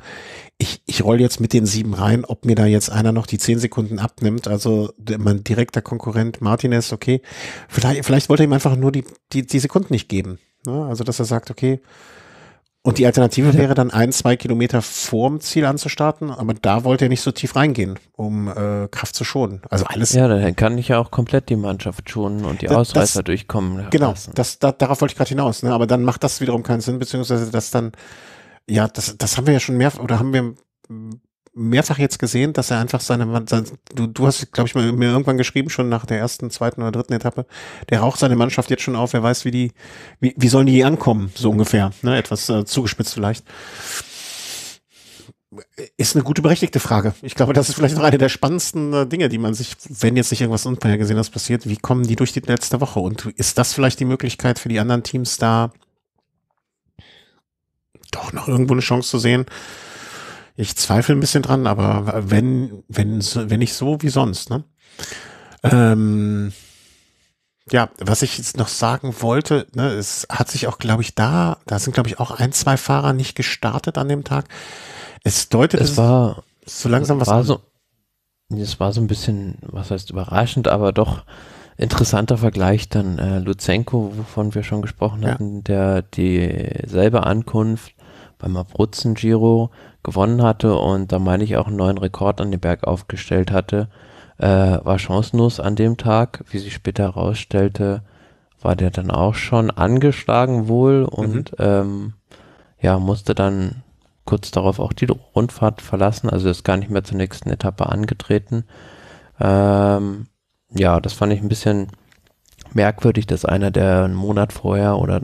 Ich, ich roll jetzt mit den sieben rein, ob mir da jetzt einer noch die zehn Sekunden abnimmt. Also mein direkter Konkurrent Martinez, okay, vielleicht, vielleicht wollte er ihm einfach nur die, die, die Sekunden nicht geben. Ne? Also dass er sagt, okay, und die Alternative wäre dann ein, zwei Kilometer vorm Ziel anzustarten, aber da wollte er nicht so tief reingehen, um äh, Kraft zu schonen. Also alles. Ja, dann kann ich ja auch komplett die Mannschaft schonen und die das, Ausreißer durchkommen. Genau, lassen. das, da, darauf wollte ich gerade hinaus. Ne? Aber dann macht das wiederum keinen Sinn, beziehungsweise das dann, ja, das, das haben wir ja schon mehr, oder haben wir mehrfach jetzt gesehen, dass er einfach seine, sein, du, du hast, glaube ich, mal, mir irgendwann geschrieben, schon nach der ersten, zweiten oder dritten Etappe, der raucht seine Mannschaft jetzt schon auf, wer weiß, wie die, wie, wie sollen die ankommen, so ungefähr, ne? etwas äh, zugespitzt vielleicht. Ist eine gute berechtigte Frage. Ich glaube, das ist vielleicht noch eine der spannendsten äh, Dinge, die man sich, wenn jetzt nicht irgendwas Unvorhergesehenes passiert, wie kommen die durch die letzte Woche? Und ist das vielleicht die Möglichkeit für die anderen Teams da, doch noch irgendwo eine Chance zu sehen? Ich zweifle ein bisschen dran, aber wenn, wenn, wenn nicht so wie sonst, ne? Ähm, ja, was ich jetzt noch sagen wollte, ne, es hat sich auch, glaube ich, da, da sind, glaube ich, auch ein, zwei Fahrer nicht gestartet an dem Tag. Es deutet es war, so langsam was war an. So, es war so ein bisschen, was heißt überraschend, aber doch interessanter Vergleich dann äh, Luzenko, wovon wir schon gesprochen hatten, ja. der dieselbe Ankunft beim Abruzzen Giro gewonnen hatte und da meine ich auch einen neuen Rekord an dem Berg aufgestellt hatte, äh, war chancenlos an dem Tag. Wie sich später herausstellte, war der dann auch schon angeschlagen wohl und mhm. ähm, ja, musste dann kurz darauf auch die Rundfahrt verlassen, also ist gar nicht mehr zur nächsten Etappe angetreten. Ähm, ja, das fand ich ein bisschen merkwürdig, dass einer, der einen Monat vorher oder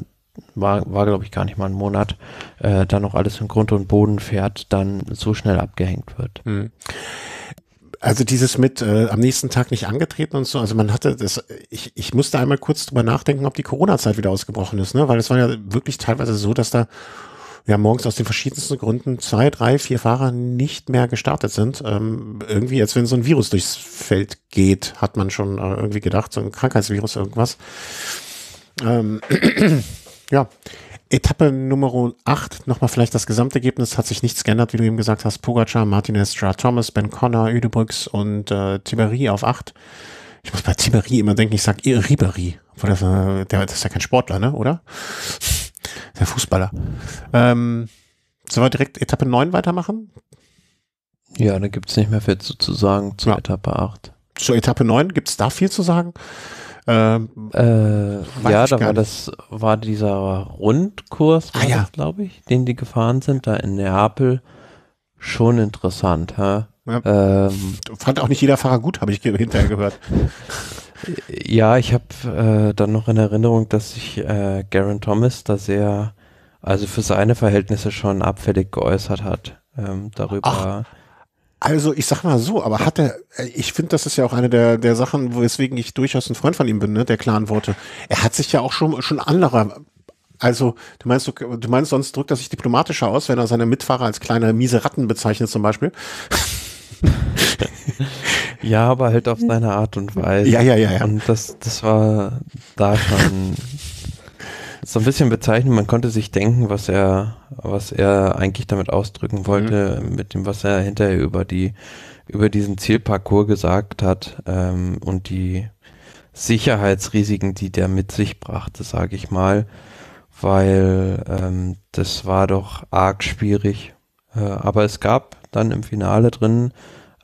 war, war glaube ich gar nicht mal einen Monat, äh, dann noch alles in Grund und Boden fährt, dann so schnell abgehängt wird. Hm. Also dieses mit äh, am nächsten Tag nicht angetreten und so, also man hatte das, ich, ich musste einmal kurz drüber nachdenken, ob die Corona-Zeit wieder ausgebrochen ist, ne? Weil es war ja wirklich teilweise so, dass da ja morgens aus den verschiedensten Gründen zwei, drei, vier Fahrer nicht mehr gestartet sind. Ähm, irgendwie, als wenn so ein Virus durchs Feld geht, hat man schon äh, irgendwie gedacht, so ein Krankheitsvirus, irgendwas. Ähm, *clears throat* Ja. Etappe Nummer 8, nochmal vielleicht das Gesamtergebnis, hat sich nichts geändert, wie du eben gesagt hast. Pogacar, Martinez, Stra, Thomas, Ben Connor, Udebrücks und äh, Thiberi auf 8. Ich muss bei Thiberi immer denken, ich sage Ribéry, obwohl das, äh, der, das ist ja kein Sportler, ne, oder? Der Fußballer. Ähm, sollen wir direkt Etappe 9 weitermachen? Ja, da gibt es nicht mehr viel zu, sagen zur ja. Etappe 8. Zur Etappe 9 gibt es da viel zu sagen. Ja. Ähm, äh, ja, da war das, war dieser Rundkurs, ah, ja. glaube ich, den die gefahren sind, da in Neapel. Schon interessant, ha? Ja, ähm, fand auch nicht jeder Fahrer gut, habe ich hinterher gehört. *laughs* ja, ich habe äh, dann noch in Erinnerung, dass sich äh, Garen Thomas da sehr, also für seine Verhältnisse schon abfällig geäußert hat ähm, darüber. Ach, also ich sag mal so, aber hat er, äh, ich finde, das ist ja auch eine der, der Sachen, weswegen ich durchaus ein Freund von ihm bin, ne, der klaren Worte. Er hat sich ja auch schon, schon anderer also, du meinst, du, du meinst, sonst drückt er sich diplomatischer aus, wenn er seine Mitfahrer als kleine miese Ratten bezeichnet, zum Beispiel. *laughs* ja, aber halt auf seine Art und Weise. Ja, ja, ja, ja. Und das, das war da schon so ein bisschen bezeichnen. Man konnte sich denken, was er, was er eigentlich damit ausdrücken mhm. wollte, mhm. mit dem, was er hinterher über die, über diesen Zielparcours gesagt hat ähm, und die Sicherheitsrisiken, die der mit sich brachte, sage ich mal, weil ähm, das war doch arg schwierig. Äh, aber es gab dann im Finale drin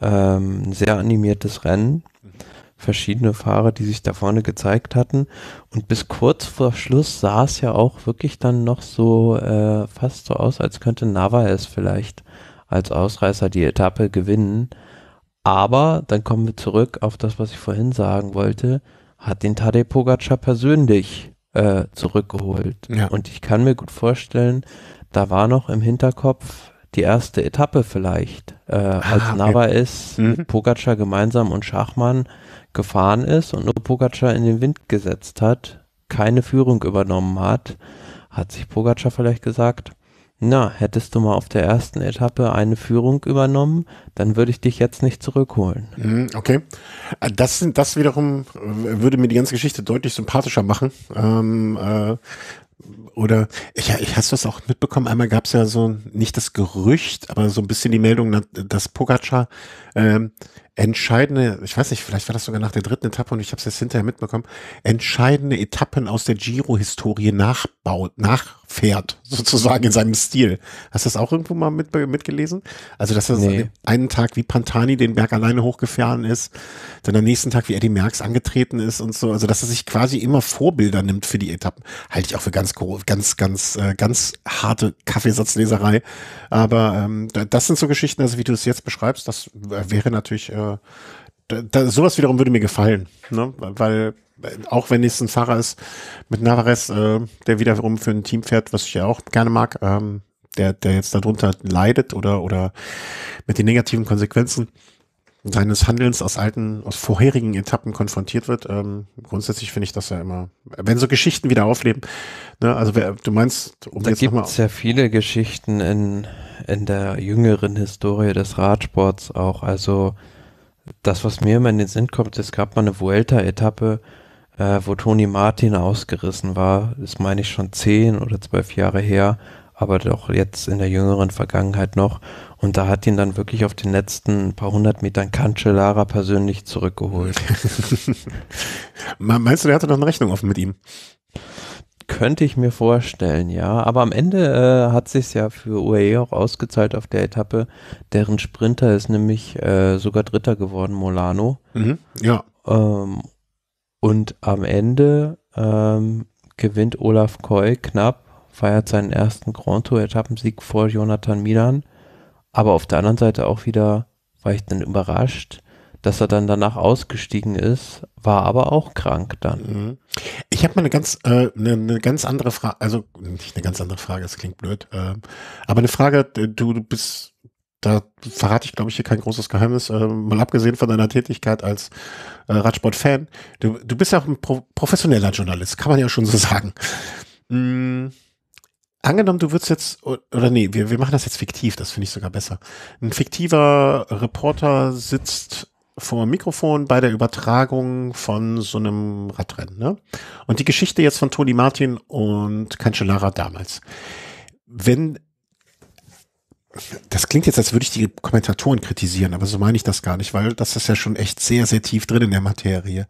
ähm, ein sehr animiertes Rennen. Mhm verschiedene Fahrer, die sich da vorne gezeigt hatten. Und bis kurz vor Schluss sah es ja auch wirklich dann noch so äh, fast so aus, als könnte Narvaez vielleicht als Ausreißer die Etappe gewinnen. Aber dann kommen wir zurück auf das, was ich vorhin sagen wollte, hat den Tadej Pogacar persönlich äh, zurückgeholt. Ja. Und ich kann mir gut vorstellen, da war noch im Hinterkopf die erste Etappe vielleicht, äh, als ah, okay. Narvaez mhm. mit Pogacar gemeinsam und Schachmann gefahren ist und nur Pogacar in den Wind gesetzt hat, keine Führung übernommen hat, hat sich Pogacar vielleicht gesagt, na, hättest du mal auf der ersten Etappe eine Führung übernommen, dann würde ich dich jetzt nicht zurückholen. Mhm, okay. Äh, das, sind, das wiederum äh, würde mir die ganze Geschichte deutlich sympathischer machen. Ähm, äh, oder ich, ich hast das auch mitbekommen, einmal gab es ja so nicht das Gerücht, aber so ein bisschen die Meldung, dass Pogacar ähm, entscheidende, ich weiß nicht, vielleicht war das sogar nach der dritten Etappe und ich habe es jetzt hinterher mitbekommen, entscheidende Etappen aus der Giro-Historie nachbaut, nachfährt, *laughs* sozusagen in seinem Stil. Hast du das auch irgendwo mal mit, mitgelesen? Also, dass er nee. einen Tag wie Pantani den Berg alleine hochgefahren ist, dann am nächsten Tag wie Eddie Merckx angetreten ist und so. Also, dass er sich quasi immer Vorbilder nimmt für die Etappen. Halte ich auch für ganz, ganz, ganz, äh, ganz harte Kaffeesatzleserei. Aber ähm, das sind so Geschichten, also wie du es jetzt beschreibst, das wäre natürlich äh, äh, da, da, sowas wiederum würde mir gefallen, ne? weil auch wenn es ein Fahrer ist mit Navarez, äh, der wiederum für ein Team fährt, was ich ja auch gerne mag, ähm, der, der jetzt darunter leidet oder, oder mit den negativen Konsequenzen seines Handelns aus alten, aus vorherigen Etappen konfrontiert wird. Ähm, grundsätzlich finde ich das ja immer, wenn so Geschichten wieder aufleben, ne, also wer, du meinst, um da jetzt gibt es ja viele Geschichten in, in der jüngeren Historie des Radsports auch, also das, was mir immer in den Sinn kommt, es gab mal eine Vuelta-Etappe, äh, wo Toni Martin ausgerissen war. Das meine ich schon zehn oder zwölf Jahre her, aber doch jetzt in der jüngeren Vergangenheit noch. Und da hat ihn dann wirklich auf den letzten paar hundert Metern Cancellara persönlich zurückgeholt. *laughs* Meinst du, der hatte noch eine Rechnung offen mit ihm? Könnte ich mir vorstellen, ja. Aber am Ende äh, hat sich ja für UAE auch ausgezahlt auf der Etappe. Deren Sprinter ist nämlich äh, sogar Dritter geworden, Molano. Mhm, ja. Ähm, und am Ende ähm, gewinnt Olaf Koy knapp, feiert seinen ersten Grand Tour-Etappensieg vor Jonathan Milan. Aber auf der anderen Seite auch wieder war ich dann überrascht, dass er dann danach ausgestiegen ist, war aber auch krank dann. Mhm. Ich habe mal eine ganz, äh, eine, eine ganz andere Frage, also nicht eine ganz andere Frage, das klingt blöd, äh, aber eine Frage, du, du bist, da verrate ich, glaube ich, hier kein großes Geheimnis, äh, mal abgesehen von deiner Tätigkeit als äh, Radsport-Fan, du, du bist ja auch ein pro professioneller Journalist, kann man ja schon so *laughs* sagen. Mm angenommen, du würdest jetzt, oder nee, wir, wir machen das jetzt fiktiv, das finde ich sogar besser. Ein fiktiver Reporter sitzt vor Mikrofon bei der Übertragung von so einem Radrennen. Ne? Und die Geschichte jetzt von Toni Martin und Cancellara damals. Wenn das klingt jetzt, als würde ich die Kommentatoren kritisieren, aber so meine ich das gar nicht, weil das ist ja schon echt sehr, sehr tief drin in der Materie.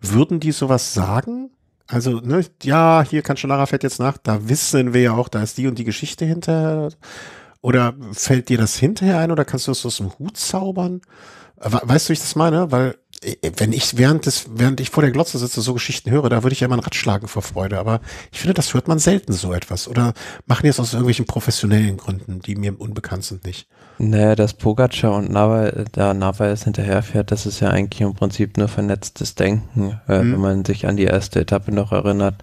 Würden die sowas sagen? Also, ne, ja, hier Cancellara fährt jetzt nach, da wissen wir ja auch, da ist die und die Geschichte hinter. Oder fällt dir das hinterher ein oder kannst du das aus dem Hut zaubern? Äh, weißt du, wie ich das meine? Weil äh, äh, wenn ich während des, während ich vor der Glotze sitze, so Geschichten höre, da würde ich ja immer einen Rad schlagen vor Freude. Aber ich finde, das hört man selten so etwas. Oder machen die es aus irgendwelchen professionellen Gründen, die mir unbekannt sind, nicht? Naja, dass Pogacar und Nava, da Narvaez hinterherfährt, das ist ja eigentlich im Prinzip nur vernetztes Denken, äh, mhm. wenn man sich an die erste Etappe noch erinnert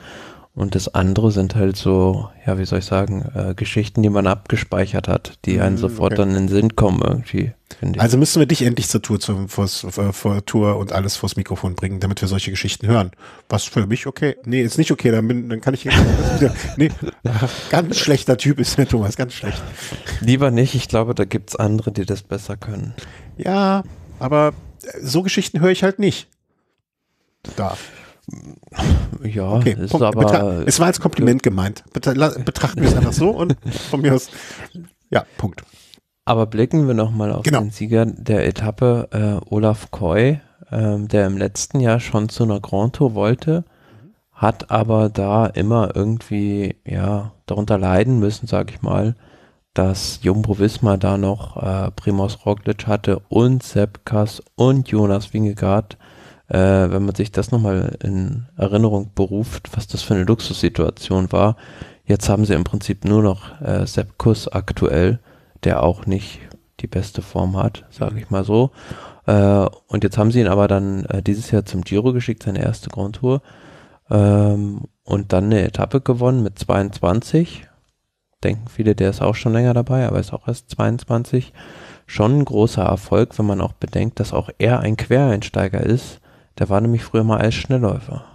und das andere sind halt so, ja, wie soll ich sagen, äh, Geschichten, die man abgespeichert hat, die mhm, einem sofort okay. dann in den Sinn kommen irgendwie. Ich. Also müssen wir dich endlich zur Tour, zum, vors, äh, vor Tour und alles vors Mikrofon bringen, damit wir solche Geschichten hören. Was für mich okay. Nee, ist nicht okay, dann, bin, dann kann ich. nee, *laughs* ganz schlechter Typ ist der Thomas, ganz schlecht. Lieber nicht, ich glaube, da gibt es andere, die das besser können. Ja, aber so Geschichten höre ich halt nicht. Da. Ja, okay, ist Punkt. aber. es war als Kompliment gemeint. Betrachten wir es einfach so und von mir aus. Ja, Punkt. Aber blicken wir nochmal auf genau. den Sieger der Etappe, äh, Olaf Koy, äh, der im letzten Jahr schon zu einer Grand Tour wollte, hat aber da immer irgendwie ja, darunter leiden müssen, sage ich mal, dass Jumbo Visma da noch äh, Primoz Roglic hatte und Sepp Kass und Jonas Wingegaard äh, wenn man sich das nochmal in Erinnerung beruft, was das für eine Luxussituation war. Jetzt haben sie im Prinzip nur noch äh, Sepp Kuss aktuell, der auch nicht die beste Form hat, sage ich mal so. Äh, und jetzt haben sie ihn aber dann äh, dieses Jahr zum Giro geschickt, seine erste Grand Tour. Ähm, und dann eine Etappe gewonnen mit 22. Denken viele, der ist auch schon länger dabei, aber ist auch erst 22. Schon ein großer Erfolg, wenn man auch bedenkt, dass auch er ein Quereinsteiger ist der war nämlich früher mal als Schnellläufer.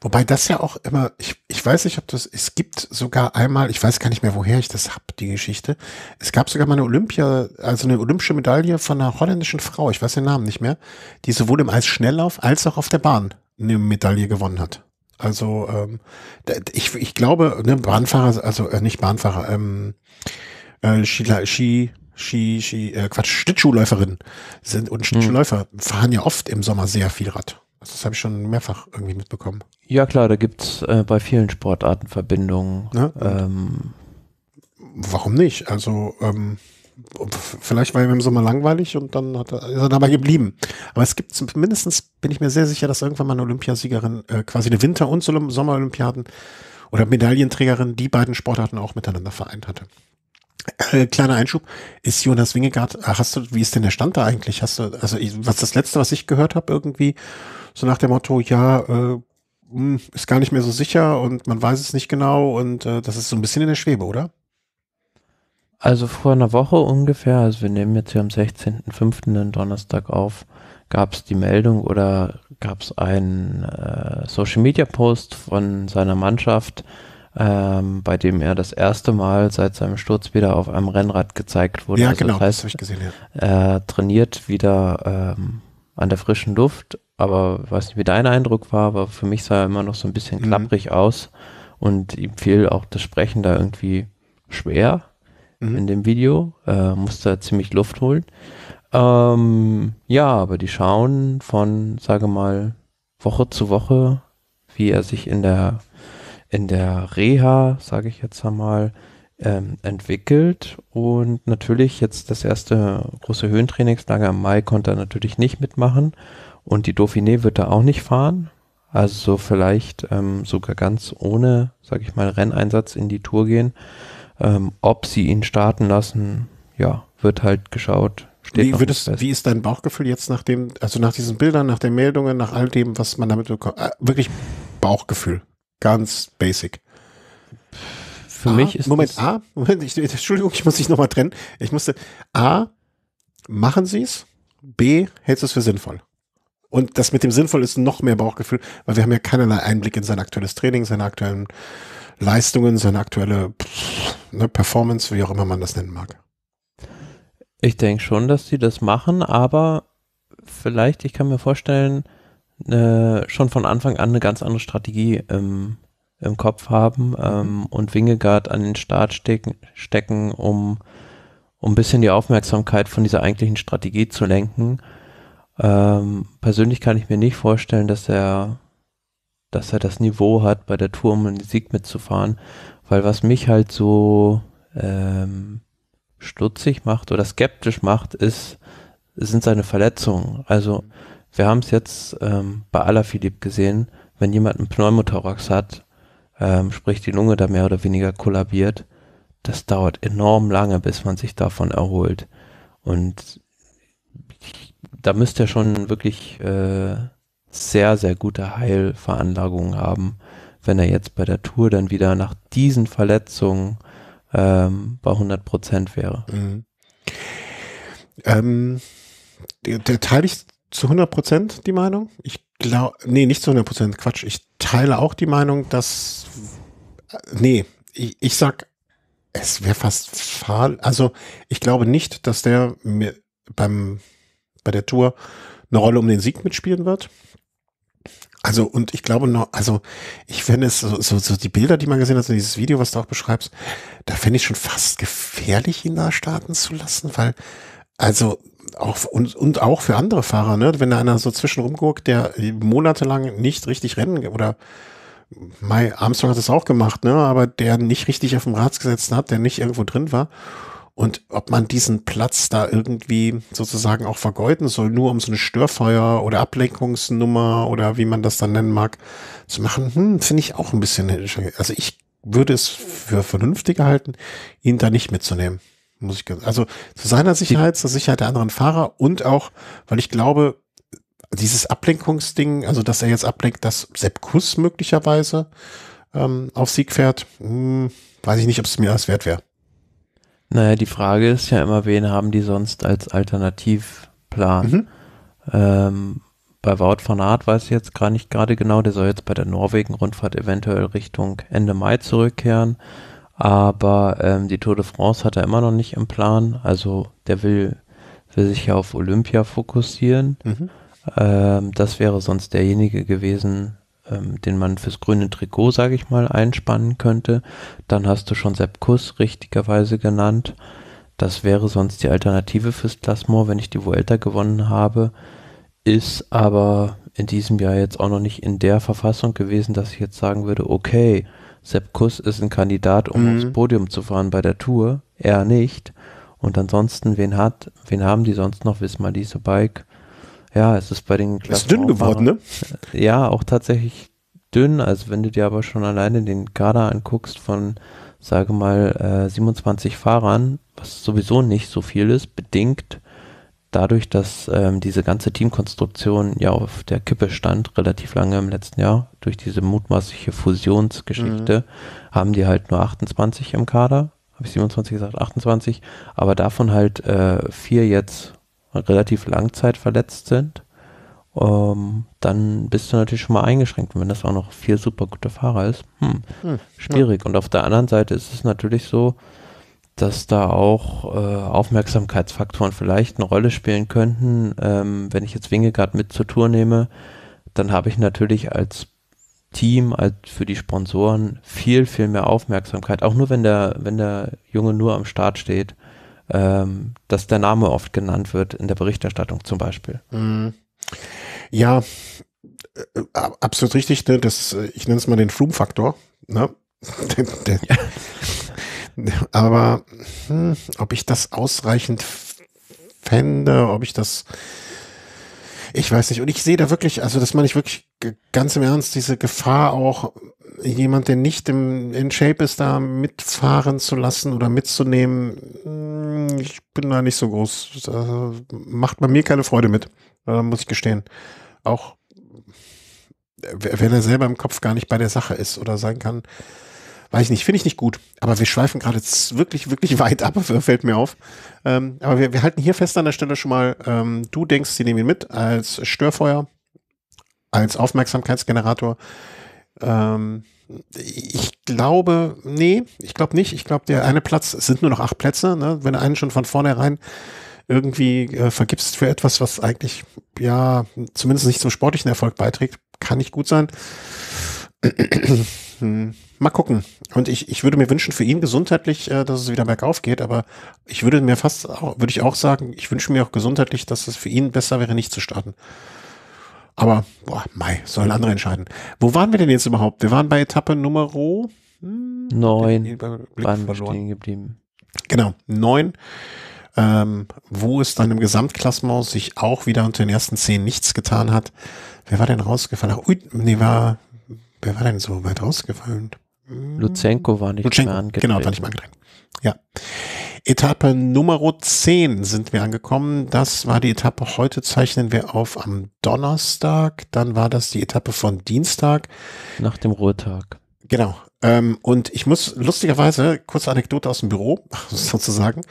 Wobei das ja auch immer, ich, ich weiß nicht, ob das, es gibt sogar einmal, ich weiß gar nicht mehr, woher ich das habe, die Geschichte. Es gab sogar mal eine Olympia, also eine olympische Medaille von einer holländischen Frau, ich weiß den Namen nicht mehr, die sowohl im Eisschnelllauf als auch auf der Bahn eine Medaille gewonnen hat. Also ähm, ich, ich glaube, ne, Bahnfahrer, also äh, nicht Bahnfahrer, ähm, äh, Ski, Ski, Ski, äh, Quatsch, Schlittschuhläuferinnen sind und hm. Schlittschuhläufer hm. fahren ja oft im Sommer sehr viel Rad. Also das habe ich schon mehrfach irgendwie mitbekommen. Ja klar, da gibt es äh, bei vielen Sportarten Verbindungen. Ne? Ähm, Warum nicht? Also ähm, vielleicht war er im Sommer langweilig und dann hat er, ist er dabei geblieben. Aber es gibt zumindest, bin ich mir sehr sicher, dass irgendwann mal eine Olympiasiegerin äh, quasi eine Winter- und Sommerolympiaden oder Medaillenträgerin die beiden Sportarten auch miteinander vereint hatte. Äh, kleiner Einschub, ist Jonas Wingegaard, äh, hast du, wie ist denn der Stand da eigentlich? Hast du, also ich, was das letzte, was ich gehört habe, irgendwie, so nach dem Motto, ja, äh, hm, ist gar nicht mehr so sicher und man weiß es nicht genau und äh, das ist so ein bisschen in der Schwebe, oder? Also vor einer Woche ungefähr, also wir nehmen jetzt hier am 16.05. den Donnerstag auf, gab es die Meldung oder gab es einen äh, Social-Media-Post von seiner Mannschaft, ähm, bei dem er das erste Mal seit seinem Sturz wieder auf einem Rennrad gezeigt wurde. Ja, also genau, das, heißt, das habe ich gesehen. Ja. Er trainiert wieder ähm, an der frischen Luft aber weiß nicht, wie dein Eindruck war, aber für mich sah er immer noch so ein bisschen mhm. klapprig mhm. aus und ihm fiel auch das Sprechen da irgendwie schwer mhm. in dem Video, äh, musste ziemlich Luft holen. Ähm, ja, aber die schauen von, sage mal, Woche zu Woche, wie er sich in der in der Reha, sage ich jetzt einmal, ähm, entwickelt. Und natürlich jetzt das erste große Höhentrainingslager im Mai konnte er natürlich nicht mitmachen. Und die Dauphiné wird da auch nicht fahren. Also vielleicht ähm, sogar ganz ohne, sag ich mal, Renneinsatz in die Tour gehen. Ähm, ob sie ihn starten lassen, ja, wird halt geschaut. Wie, würdest, wie ist dein Bauchgefühl jetzt nach dem, also nach diesen Bildern, nach den Meldungen, nach all dem, was man damit bekommt? Äh, wirklich Bauchgefühl, ganz basic. Für A, mich ist Moment, A, Moment, ich, Entschuldigung, ich muss dich nochmal trennen. Ich musste, A, machen Sie es, B, hältst du es für sinnvoll? Und das mit dem sinnvoll ist noch mehr Bauchgefühl, weil wir haben ja keinerlei Einblick in sein aktuelles Training, seine aktuellen Leistungen, seine aktuelle ne, Performance, wie auch immer man das nennen mag. Ich denke schon, dass sie das machen, aber vielleicht, ich kann mir vorstellen, äh, schon von Anfang an eine ganz andere Strategie ähm, im Kopf haben ähm, mhm. und Wingegaard an den Start stecken, stecken um, um ein bisschen die Aufmerksamkeit von dieser eigentlichen Strategie zu lenken ähm, persönlich kann ich mir nicht vorstellen, dass er, dass er das Niveau hat, bei der Tour um den Sieg mitzufahren, weil was mich halt so ähm, stutzig macht oder skeptisch macht, ist, sind seine Verletzungen. Also wir haben es jetzt ähm, bei aller Philipp gesehen, wenn jemand einen Pneumothorax hat, ähm, sprich die Lunge da mehr oder weniger kollabiert, das dauert enorm lange, bis man sich davon erholt. Und da müsste er schon wirklich äh, sehr, sehr gute Heilveranlagungen haben, wenn er jetzt bei der Tour dann wieder nach diesen Verletzungen ähm, bei 100 Prozent wäre. Mhm. Ähm, da teile ich zu 100 Prozent die Meinung. Ich glaube, nee, nicht zu 100 Prozent, Quatsch. Ich teile auch die Meinung, dass, äh, nee, ich, ich sag, es wäre fast fahl. Also ich glaube nicht, dass der mir beim bei der Tour eine Rolle um den Sieg mitspielen wird. Also, und ich glaube noch, also, ich finde es, so, so, so die Bilder, die man gesehen hat, dieses Video, was du auch beschreibst, da finde ich schon fast gefährlich, ihn da starten zu lassen, weil, also, auch, und, und auch für andere Fahrer, ne, wenn da einer so zwischenrum guckt, der monatelang nicht richtig rennen oder, Mai Armstrong hat es auch gemacht, ne, aber der nicht richtig auf dem Rad gesetzt hat, der nicht irgendwo drin war und ob man diesen Platz da irgendwie sozusagen auch vergeuden soll, nur um so eine Störfeuer oder Ablenkungsnummer oder wie man das dann nennen mag, zu machen, hm, finde ich auch ein bisschen, also ich würde es für vernünftiger halten, ihn da nicht mitzunehmen. Muss ich, also zu seiner Sicherheit, zur Sicherheit der anderen Fahrer und auch, weil ich glaube, dieses Ablenkungsding, also dass er jetzt ablenkt, dass Sepp Kuss möglicherweise ähm, auf Sieg fährt, hm, weiß ich nicht, ob es mir das wert wäre. Naja, die Frage ist ja immer, wen haben die sonst als Alternativplan? Mhm. Ähm, bei Wout van Aert weiß ich jetzt gar nicht gerade genau, der soll jetzt bei der Norwegen-Rundfahrt eventuell Richtung Ende Mai zurückkehren, aber ähm, die Tour de France hat er immer noch nicht im Plan, also der will, will sich ja auf Olympia fokussieren. Mhm. Ähm, das wäre sonst derjenige gewesen, ähm, den man fürs grüne Trikot, sage ich mal, einspannen könnte. Dann hast du schon Sepp Kuss richtigerweise genannt. Das wäre sonst die Alternative fürs Klasmor, wenn ich die Vuelta gewonnen habe. Ist aber in diesem Jahr jetzt auch noch nicht in der Verfassung gewesen, dass ich jetzt sagen würde, okay, Sepp Kuss ist ein Kandidat, um mhm. aufs Podium zu fahren bei der Tour. Er nicht. Und ansonsten, wen hat, wen haben die sonst noch? Wismar Bike, ja, es ist bei den Klassen. Ist dünn geworden, ne? Ja, auch tatsächlich dünn. Also wenn du dir aber schon alleine den Kader anguckst von, sage mal, äh, 27 Fahrern, was sowieso nicht so viel ist, bedingt dadurch, dass ähm, diese ganze Teamkonstruktion ja auf der Kippe stand, relativ lange im letzten Jahr, durch diese mutmaßliche Fusionsgeschichte, mhm. haben die halt nur 28 im Kader, habe ich 27 gesagt, 28, aber davon halt äh, vier jetzt relativ langzeitverletzt sind, ähm, dann bist du natürlich schon mal eingeschränkt. Und wenn das auch noch vier super gute Fahrer ist, hm, hm. schwierig. Und auf der anderen Seite ist es natürlich so, dass da auch äh, Aufmerksamkeitsfaktoren vielleicht eine Rolle spielen könnten. Ähm, wenn ich jetzt Wingegaard mit zur Tour nehme, dann habe ich natürlich als Team, als für die Sponsoren viel, viel mehr Aufmerksamkeit. Auch nur wenn der, wenn der Junge nur am Start steht, ähm, dass der Name oft genannt wird in der Berichterstattung zum Beispiel. Mhm. Ja, äh, absolut richtig. Ne? Das, äh, ich nenne es mal den Froom-Faktor. Ne? *laughs* *laughs* Aber hm, ob ich das ausreichend fände, ob ich das ich weiß nicht. Und ich sehe da wirklich, also das meine ich wirklich ganz im Ernst, diese Gefahr auch, jemand, der nicht im, in Shape ist, da mitfahren zu lassen oder mitzunehmen. Hm, ich bin da nicht so groß. Da macht bei mir keine Freude mit, muss ich gestehen. Auch wenn er selber im Kopf gar nicht bei der Sache ist oder sein kann, weiß ich nicht, finde ich nicht gut. Aber wir schweifen gerade wirklich, wirklich *laughs* weit ab, fällt mir auf. Ähm, aber wir, wir, halten hier fest an der Stelle schon mal, ähm, du denkst, sie nehmen ihn mit als Störfeuer, als Aufmerksamkeitsgenerator. Ähm, ich glaube, nee, ich glaube nicht. Ich glaube, der eine Platz, es sind nur noch acht Plätze, ne? wenn du einen schon von vornherein irgendwie äh, vergibst für etwas, was eigentlich ja zumindest nicht zum sportlichen Erfolg beiträgt, kann nicht gut sein. *clears throat* Mal gucken. Und ich, ich würde mir wünschen für ihn gesundheitlich, äh, dass es wieder bergauf geht, aber ich würde mir fast würde ich auch sagen, ich wünsche mir auch gesundheitlich, dass es für ihn besser wäre, nicht zu starten. Aber, boah, Mai, sollen andere entscheiden. Wo waren wir denn jetzt überhaupt? Wir waren bei Etappe Nummer hm, neun. Waren stehen geblieben. Genau, 9. Ähm, wo es dann im Gesamtklassement sich auch wieder unter den ersten 10 nichts getan hat. Wer war denn rausgefallen? Ach, ui, nee, war, wer war denn so weit rausgefallen? Hm. Luzenko war nicht Luzenko, mehr angetreten. Genau, war nicht mehr angetreten. Ja. Etappe Nummer 10 sind wir angekommen. Das war die Etappe, heute zeichnen wir auf am Donnerstag. Dann war das die Etappe von Dienstag. Nach dem Ruhetag. Genau. Ähm, und ich muss lustigerweise, kurze Anekdote aus dem Büro *laughs* sozusagen.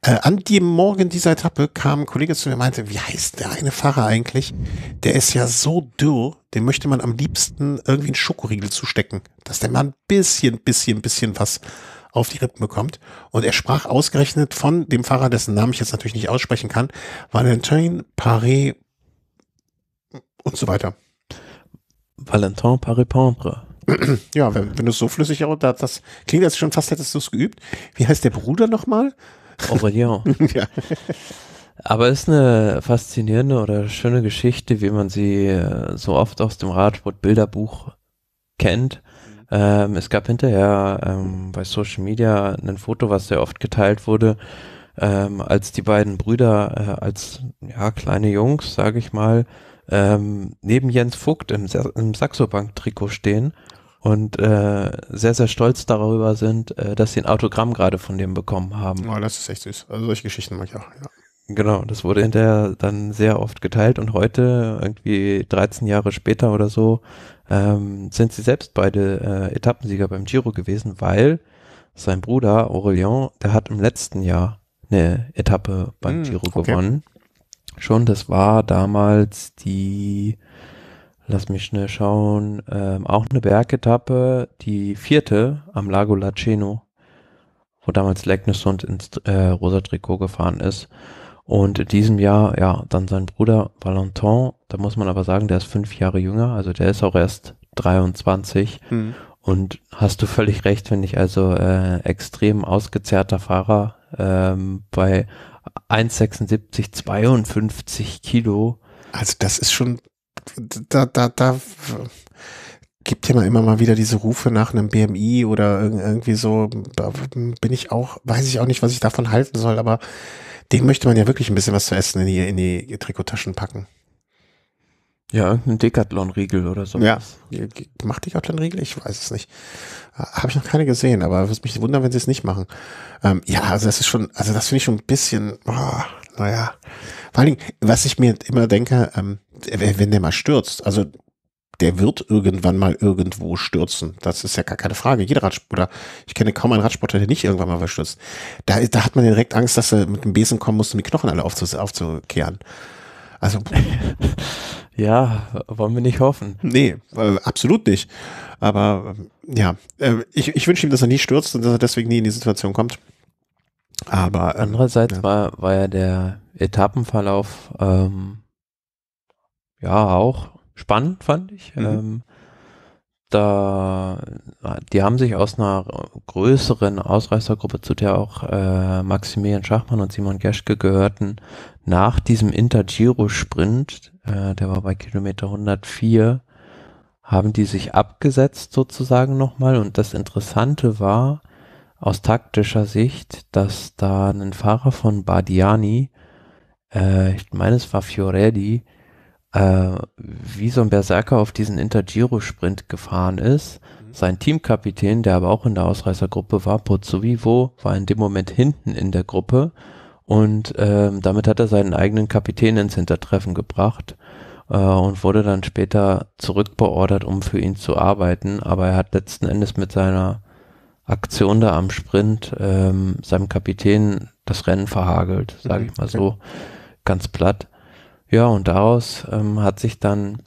Äh, an dem Morgen dieser Etappe kam ein Kollege zu mir und meinte, wie heißt der eine Fahrer eigentlich? Der ist ja so dürr, dem möchte man am liebsten irgendwie einen Schokoriegel zustecken, dass der mal ein bisschen, bisschen, bisschen was auf die Rippen bekommt. Und er sprach ausgerechnet von dem Fahrer, dessen Namen ich jetzt natürlich nicht aussprechen kann, Valentin Paré und so weiter. Valentin Paré-Pombre. *clears throat* Ja, wenn, wenn du es so flüssig auch, das, das klingt, jetzt schon fast hättest du es geübt. Wie heißt der Bruder nochmal? Aurelien. *laughs* ja. Aber ist eine faszinierende oder schöne Geschichte, wie man sie äh, so oft aus dem Radsport-Bilderbuch kennt ähm, es gab hinterher ähm, bei Social Media ein Foto, was sehr oft geteilt wurde, ähm, als die beiden Brüder äh, als ja, kleine Jungs, sage ich mal, ähm, neben Jens Vogt im, im Saxobank-Trikot stehen und äh, sehr, sehr stolz darüber sind, äh, dass sie ein Autogramm gerade von dem bekommen haben. Oh, das ist echt süß. Also solche Geschichten mag ich auch, ja. Genau, das wurde hinterher dann sehr oft geteilt und heute, irgendwie 13 Jahre später oder so, ähm, sind sie selbst beide äh, Etappensieger beim Giro gewesen, weil sein Bruder Aurelien, der hat im letzten Jahr eine Etappe beim mm, Giro okay. gewonnen. Schon, das war damals die, lass mich schnell schauen, ähm, auch eine Bergetappe, die vierte am Lago Laceno, wo damals Legnesund ins äh, rosa Trikot gefahren ist. Und in diesem Jahr, ja, dann sein Bruder Valentin, da muss man aber sagen, der ist fünf Jahre jünger, also der ist auch erst 23. Mhm. Und hast du völlig recht, wenn ich, also äh, extrem ausgezehrter Fahrer ähm, bei 1,76, 52 Kilo. Also das ist schon, da, da, da gibt ja immer mal wieder diese Rufe nach einem BMI oder irgendwie so, bin ich auch, weiß ich auch nicht, was ich davon halten soll, aber dem möchte man ja wirklich ein bisschen was zu essen in die, in die Trikottaschen packen. Ja, ein Decathlon-Riegel oder so. Ja, macht Decathlon-Riegel? Ich weiß es nicht. Habe ich noch keine gesehen, aber würde mich wundern, wenn sie es nicht machen. Ähm, ja, also das ist schon, also das finde ich schon ein bisschen, oh, naja. Vor allen Dingen, was ich mir immer denke, ähm, wenn der mal stürzt, also der wird irgendwann mal irgendwo stürzen. Das ist ja gar keine Frage. Jeder Radsportler, ich kenne kaum einen Radsportler, der nicht irgendwann mal verstürzt. Da, da hat man direkt Angst, dass er mit dem Besen kommen muss, um die Knochen alle aufzu aufzukehren. Also. *laughs* ja, wollen wir nicht hoffen. Nee, äh, absolut nicht. Aber äh, ja, äh, ich, ich wünsche ihm, dass er nie stürzt und dass er deswegen nie in die Situation kommt. Aber ähm, andererseits ja. war, war ja der Etappenverlauf ähm, ja auch spannend, fand ich. Mhm. Ähm, da, die haben sich aus einer größeren Ausreißergruppe, zu der auch äh, Maximilian Schachmann und Simon Geschke gehörten, nach diesem Intergiro-Sprint, äh, der war bei Kilometer 104, haben die sich abgesetzt sozusagen nochmal. Und das Interessante war aus taktischer Sicht, dass da ein Fahrer von Bardiani, äh, ich meine es war Fiorelli, äh, wie so ein Berserker auf diesen Intergiro-Sprint gefahren ist. Mhm. Sein Teamkapitän, der aber auch in der Ausreißergruppe war, Pozzovivo, war in dem Moment hinten in der Gruppe und ähm, damit hat er seinen eigenen Kapitän ins Hintertreffen gebracht äh, und wurde dann später zurückbeordert, um für ihn zu arbeiten. Aber er hat letzten Endes mit seiner Aktion da am Sprint ähm, seinem Kapitän das Rennen verhagelt, sage mhm. ich mal so, ganz platt. Ja, und daraus ähm, hat sich dann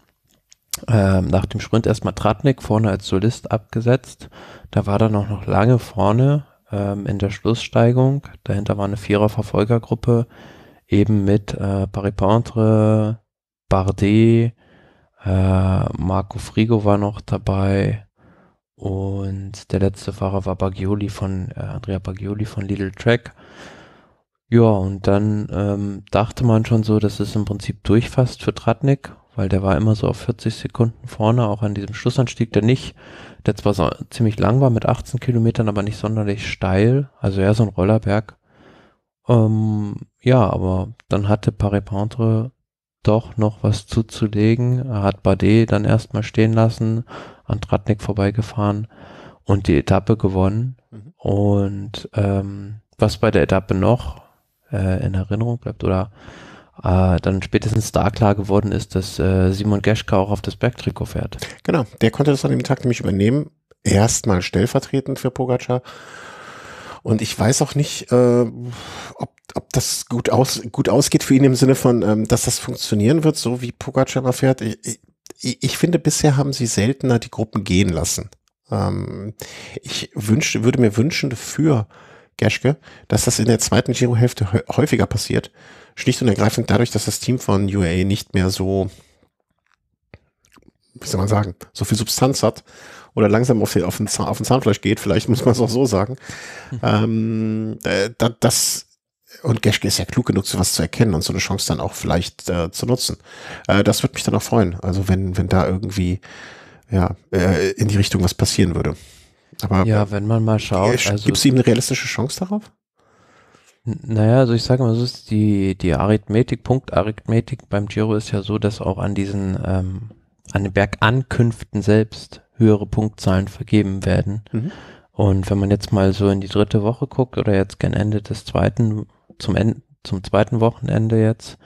ähm, nach dem Sprint erstmal Tratnik vorne als Solist abgesetzt. Da war dann auch noch lange vorne ähm, in der Schlusssteigung. Dahinter war eine Vierer-Verfolgergruppe eben mit äh, Paripentre, Bardet, äh, Marco Frigo war noch dabei und der letzte Fahrer war Baggioli von äh, Andrea Bagioli von Little Track. Ja, und dann ähm, dachte man schon so, dass es im Prinzip durchfasst für Tratnik, weil der war immer so auf 40 Sekunden vorne, auch an diesem Schlussanstieg, der nicht, der zwar so ziemlich lang war mit 18 Kilometern, aber nicht sonderlich steil, also eher so ein Rollerberg. Ähm, ja, aber dann hatte paris pentre doch noch was zuzulegen. Er hat Bardet dann erstmal stehen lassen, an Tratnik vorbeigefahren und die Etappe gewonnen. Mhm. Und ähm, was bei der Etappe noch äh, in Erinnerung bleibt oder äh, dann spätestens da klar geworden ist, dass äh, Simon Geschka auch auf das Bergtrikot fährt. Genau, der konnte das an dem Tag nämlich übernehmen. Erstmal stellvertretend für Pogacar. Und ich weiß auch nicht, äh, ob, ob das gut, aus, gut ausgeht für ihn im Sinne von, ähm, dass das funktionieren wird, so wie Pogacar mal fährt. Ich, ich, ich finde, bisher haben sie seltener die Gruppen gehen lassen. Ähm, ich wünsche, würde mir wünschen, für Geschke, dass das in der zweiten Girohälfte häufiger passiert. Schlicht und ergreifend dadurch, dass das Team von UAE nicht mehr so, wie soll man sagen, so viel Substanz hat oder langsam auf, den, auf, den, Zahn, auf den Zahnfleisch geht, vielleicht muss man es auch so sagen. Hm. ähm, da, das und Geschke ist ja klug genug, sowas zu erkennen und so eine Chance dann auch vielleicht äh, zu nutzen. Äh, das würde mich dann auch freuen. Also wenn, wenn da irgendwie ja, äh, in die Richtung was passieren würde. Aber ja, äh, wenn man mal schaut. also Gibt es ihm eine realistische Chance darauf? Naja, also ich sage mal, so ist die, die Arithmetik, Punktarithmetik beim Giro ist ja so, dass auch an diesen, ähm, an den Bergankünften selbst höhere Punktzahlen vergeben werden. Mhm. Und wenn man jetzt mal so in die dritte Woche guckt oder jetzt gern Ende des zweiten, zum Ende, zum zweiten Wochenende jetzt,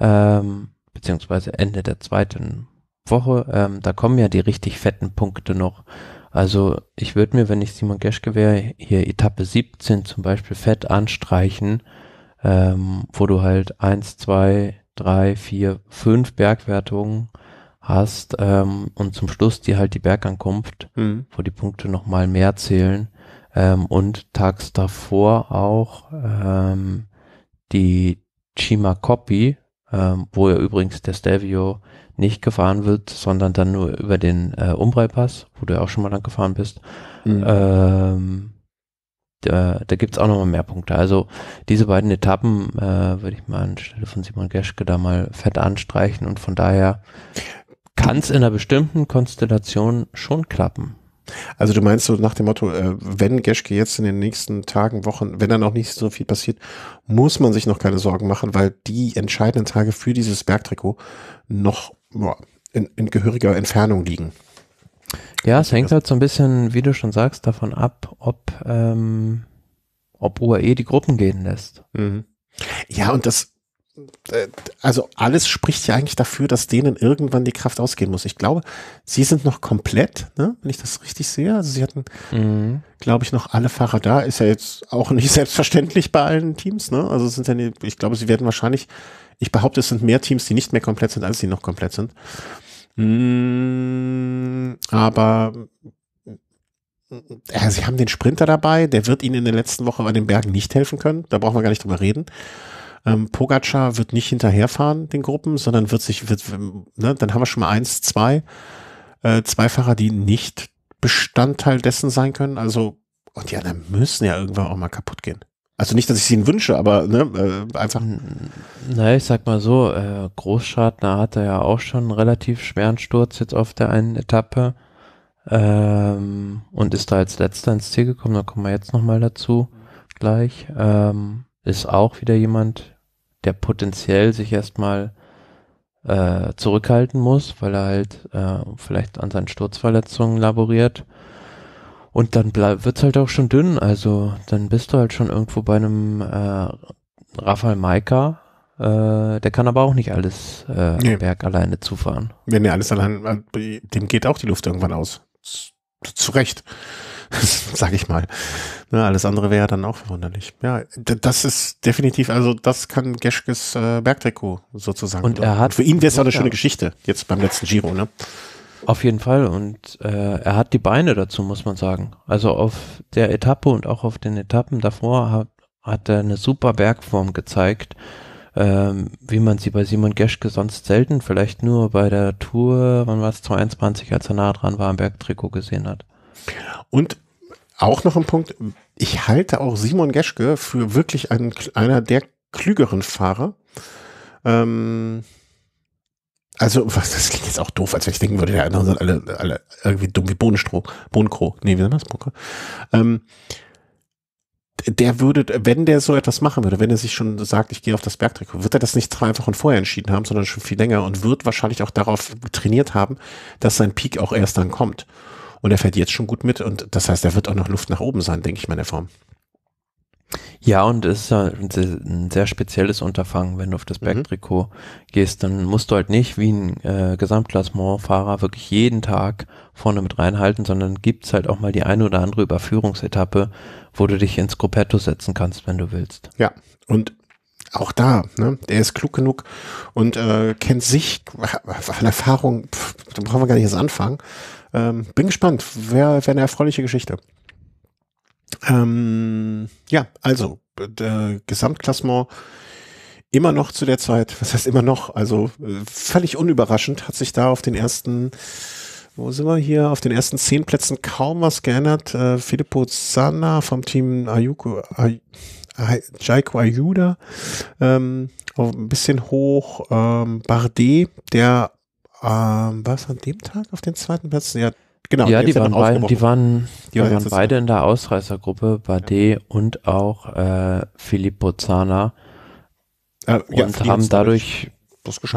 ähm, beziehungsweise Ende der zweiten Woche, ähm, da kommen ja die richtig fetten Punkte noch. Also ich würde mir, wenn ich Simon Geschke wäre, hier Etappe 17 zum Beispiel fett anstreichen, ähm, wo du halt 1, 2, 3, 4, 5 Bergwertungen hast ähm, und zum Schluss die halt die Bergankunft, mhm. wo die Punkte nochmal mehr zählen ähm, und tags davor auch ähm, die Chima Copy, ähm, wo ja übrigens der Stelvio nicht gefahren wird, sondern dann nur über den äh, Umbreipass, wo du ja auch schon mal lang gefahren bist. Mhm. Ähm, da, da gibt es auch nochmal mehr Punkte. Also diese beiden Etappen äh, würde ich mal anstelle von Simon Geschke da mal fett anstreichen und von daher kann es in einer bestimmten Konstellation schon klappen. Also du meinst so nach dem Motto, äh, wenn Geschke jetzt in den nächsten Tagen, Wochen, wenn dann auch nicht so viel passiert, muss man sich noch keine Sorgen machen, weil die entscheidenden Tage für dieses Bergtrikot noch boah, in, in gehöriger Entfernung liegen. Ja, es hängt halt so ein bisschen, wie du schon sagst, davon ab, ob, ähm, ob UAE die Gruppen gehen lässt. Mhm. Ja, und das äh, also alles spricht ja eigentlich dafür, dass denen irgendwann die Kraft ausgehen muss. Ich glaube, sie sind noch komplett, ne, wenn ich das richtig sehe. Also sie hatten, mhm. glaube ich, noch alle Fahrer da. Ist ja jetzt auch *laughs* nicht selbstverständlich bei allen Teams, ne? Also sind ja, nie, ich glaube, sie werden wahrscheinlich, ich behaupte, es sind mehr Teams, die nicht mehr komplett sind, als die noch komplett sind. Mhm, aber äh, sie haben den Sprinter dabei, der wird ihnen in der letzten Woche bei den Bergen nicht helfen können. Da brauchen wir gar nicht drüber reden. Ähm, Pogacar wird nicht hinterherfahren, den Gruppen, sondern wird sich, wird, ne, dann haben wir schon mal eins, zwei, äh, zwei Fahrer, die nicht Bestandteil dessen sein können. Also, und ja, dann müssen ja irgendwann auch mal kaputt gehen. Also nicht, dass ich sie ihnen wünsche, aber ne, äh, einfach. Naja, ich sag mal so, äh, Großschadner hatte ja auch schon einen relativ schweren Sturz jetzt auf der einen Etappe ähm, und ist da als letzter ins Ziel gekommen. Da kommen wir jetzt nochmal dazu gleich. Ähm, ist auch wieder jemand, der potenziell sich erstmal äh, zurückhalten muss, weil er halt äh, vielleicht an seinen Sturzverletzungen laboriert. Und dann wird es halt auch schon dünn. Also dann bist du halt schon irgendwo bei einem äh, Rafael Maika. Äh, der kann aber auch nicht alles äh, nee. Berg alleine zufahren. Wenn er alles allein, äh, dem geht auch die Luft irgendwann aus. Zu, zu Recht. *laughs* sag ich mal. Ne, alles andere wäre dann auch verwunderlich. Ja, das ist definitiv, also das kann Geschkes äh, Bergtrikot sozusagen. Und er hat. für ihn wäre es eine schöne Geschichte, jetzt beim letzten Giro, ne? Auf jeden Fall. Und äh, er hat die Beine dazu, muss man sagen. Also auf der Etappe und auch auf den Etappen davor hat, hat er eine super Bergform gezeigt, ähm, wie man sie bei Simon Geschke sonst selten, vielleicht nur bei der Tour, wann war es, 22, als er nah dran war, am Bergtrikot gesehen hat. Und auch noch ein Punkt, ich halte auch Simon Geschke für wirklich einen, einer der klügeren Fahrer. Ähm, also, *laughs* was, das klingt jetzt auch doof, als wenn ich denken würde, der andere sind alle, alle irgendwie dumm wie Bohnenstroh, Bohnenkroh. Nee, wie nennt das? Bohnenkroh. Ähm, der würde, wenn der so etwas machen würde, wenn er sich schon sagt, ich gehe auf das Bergtrikot, wird er das nicht zwei Wochen vorher entschieden haben, sondern schon viel länger und wird wahrscheinlich auch darauf trainiert haben, dass sein Peak auch erst dann kommt. Und er fährt jetzt schon gut mit und das heißt, er wird auch noch Luft nach oben sein, denke ich mal in der Form. Ja, und es ist halt ein sehr spezielles Unterfangen, wenn du auf das Bergtrikot mhm. gehst, dann musst du halt nicht wie ein äh, Gesamtklassementfahrer wirklich jeden Tag vorne mit reinhalten, sondern gibt's halt auch mal die eine oder andere Überführungsetappe, wo du dich ins Gruppetto setzen kannst, wenn du willst. Ja, und auch da, ne, der ist klug genug und äh, kennt sich, an Erfahrung, pff, da brauchen wir gar nicht erst anfangen, ähm, bin gespannt. Wäre wär eine erfreuliche Geschichte. Ähm, ja, also, der äh, Gesamtklassement immer noch zu der Zeit, was heißt immer noch, also äh, völlig unüberraschend hat sich da auf den ersten, wo sind wir hier, auf den ersten zehn Plätzen kaum was geändert. Äh, Filippo Zana vom Team Ayuko, Ay, Ay, Jaiko Ayuda, ähm, ein bisschen hoch, ähm, Bardet, der ähm, war es an dem Tag auf den zweiten Platz? Ja, genau. Ja, die waren, beide, die waren, die waren, beide in der Ausreißergruppe, Bade ja. und auch äh, Philipp Bozana. Äh, ja, und haben dadurch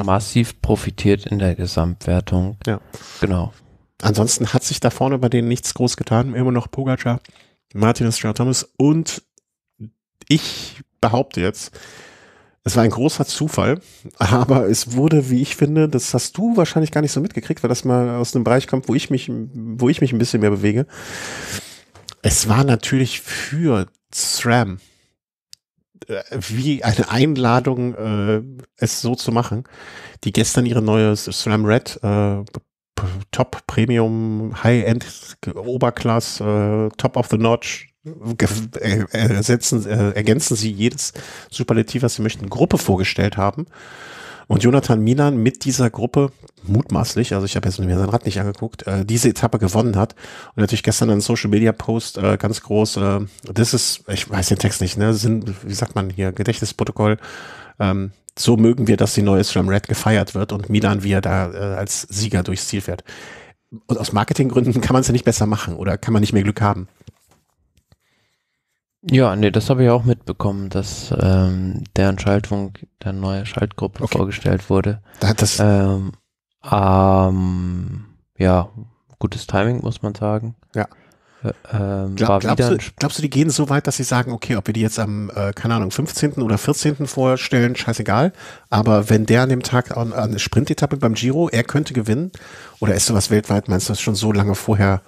massiv profitiert in der Gesamtwertung. Ja. Genau. Ansonsten hat sich da vorne bei denen nichts groß getan. Immer noch Pogacar, Martinez, Thomas und ich behaupte jetzt, es war ein großer Zufall, aber es wurde, wie ich finde, das hast du wahrscheinlich gar nicht so mitgekriegt, weil das mal aus einem Bereich kommt, wo ich mich, wo ich mich ein bisschen mehr bewege. Es war natürlich für SRAM äh, wie eine Einladung, äh, es so zu machen, die gestern ihre neue SRAM Red äh, Top Premium High End Oberklasse äh, Top of the Notch äh, ersetzen, äh, ergänzen Sie jedes Superlativ, was Sie möchten, Gruppe vorgestellt haben. Und Jonathan Milan mit dieser Gruppe mutmaßlich, also ich habe jetzt mir sein Rad nicht angeguckt, äh, diese Etappe gewonnen hat. Und natürlich gestern einen Social Media Post äh, ganz groß, äh, das ist, ich weiß den Text nicht, ne, sind, wie sagt man hier, Gedächtnisprotokoll. Ähm, so mögen wir, dass die neue Slam Red gefeiert wird und Milan, wie er da äh, als Sieger durchs Ziel fährt. Und aus Marketinggründen kann man es ja nicht besser machen oder kann man nicht mehr Glück haben. Ja, nee, das habe ich auch mitbekommen, dass ähm, deren Schaltung, der neue Schaltgruppe okay. vorgestellt wurde. Das ähm, ähm, ja, gutes Timing, muss man sagen. Ja. Äh, ähm, Glaub, glaubst, du, glaubst, du, die gehen so weit, dass sie sagen, okay, ob wir die jetzt am, äh, keine Ahnung, 15. oder 14. vorstellen, scheißegal. Aber wenn der an dem Tag an, an eine Sprintetappe beim Giro, er könnte gewinnen, oder ist sowas weltweit, meinst du das schon so lange vorher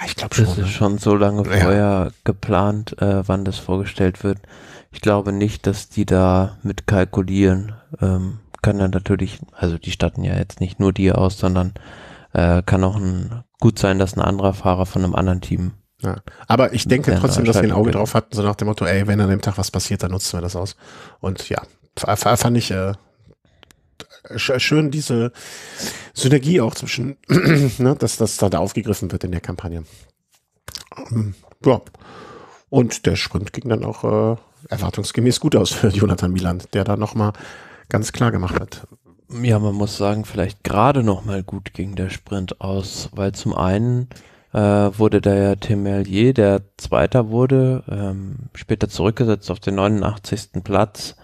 Ah, ich glaube schon. Das ist ne? schon so lange ja. vorher geplant, äh, wann das vorgestellt wird. Ich glaube nicht, dass die da mit kalkulieren. Ähm, kann dann natürlich, also die statten ja jetzt nicht nur die aus, sondern äh, kann auch ein, gut sein, dass ein anderer Fahrer von einem anderen Team. Ja. Aber ich denke äh, trotzdem, dass wir ein Auge drauf hatten, so nach dem Motto, ey, wenn an dem Tag was passiert, dann nutzen wir das aus. Und ja, fand ich äh, schön diese Synergie auch zwischen, *clears throat* ne, dass das da aufgegriffen wird in der Kampagne. Ähm, ja. Und der Sprint ging dann auch äh, erwartungsgemäß gut aus für *laughs* Jonathan Miland, der da nochmal ganz klar gemacht hat. Ja, man muss sagen, vielleicht gerade nochmal gut ging der Sprint aus, weil zum einen äh, wurde der Temelier, der Zweiter wurde, ähm, später zurückgesetzt auf den 89. Platz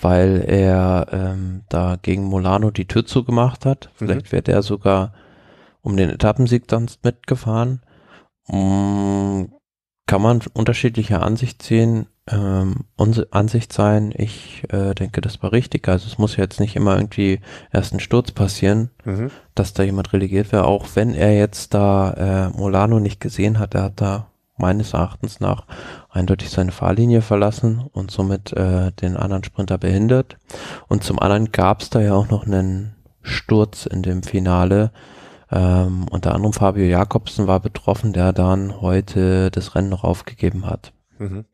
weil er ähm, da gegen Molano die Tür zugemacht hat. Mhm. Vielleicht mhm. wäre der sogar um den Etappensieg sonst mitgefahren. Um, mm, kann man unterschiedlicher Ansicht sehen, ähm, Ansicht sein. Ich äh, denke, das war richtig. Also es muss ja jetzt nicht immer irgendwie erst ein Sturz passieren, mhm. dass da jemand relegiert wäre. Auch wenn er jetzt da äh, Molano nicht gesehen hat, er hat da meines Erachtens nach eindeutig seine Fahrlinie verlassen und somit äh, den anderen Sprinter behindert. Und zum anderen gab es da ja auch noch einen Sturz in dem Finale. Ähm, unter anderem Fabio Jakobsen war betroffen, der dann heute das Rennen noch aufgegeben hat. Mhm.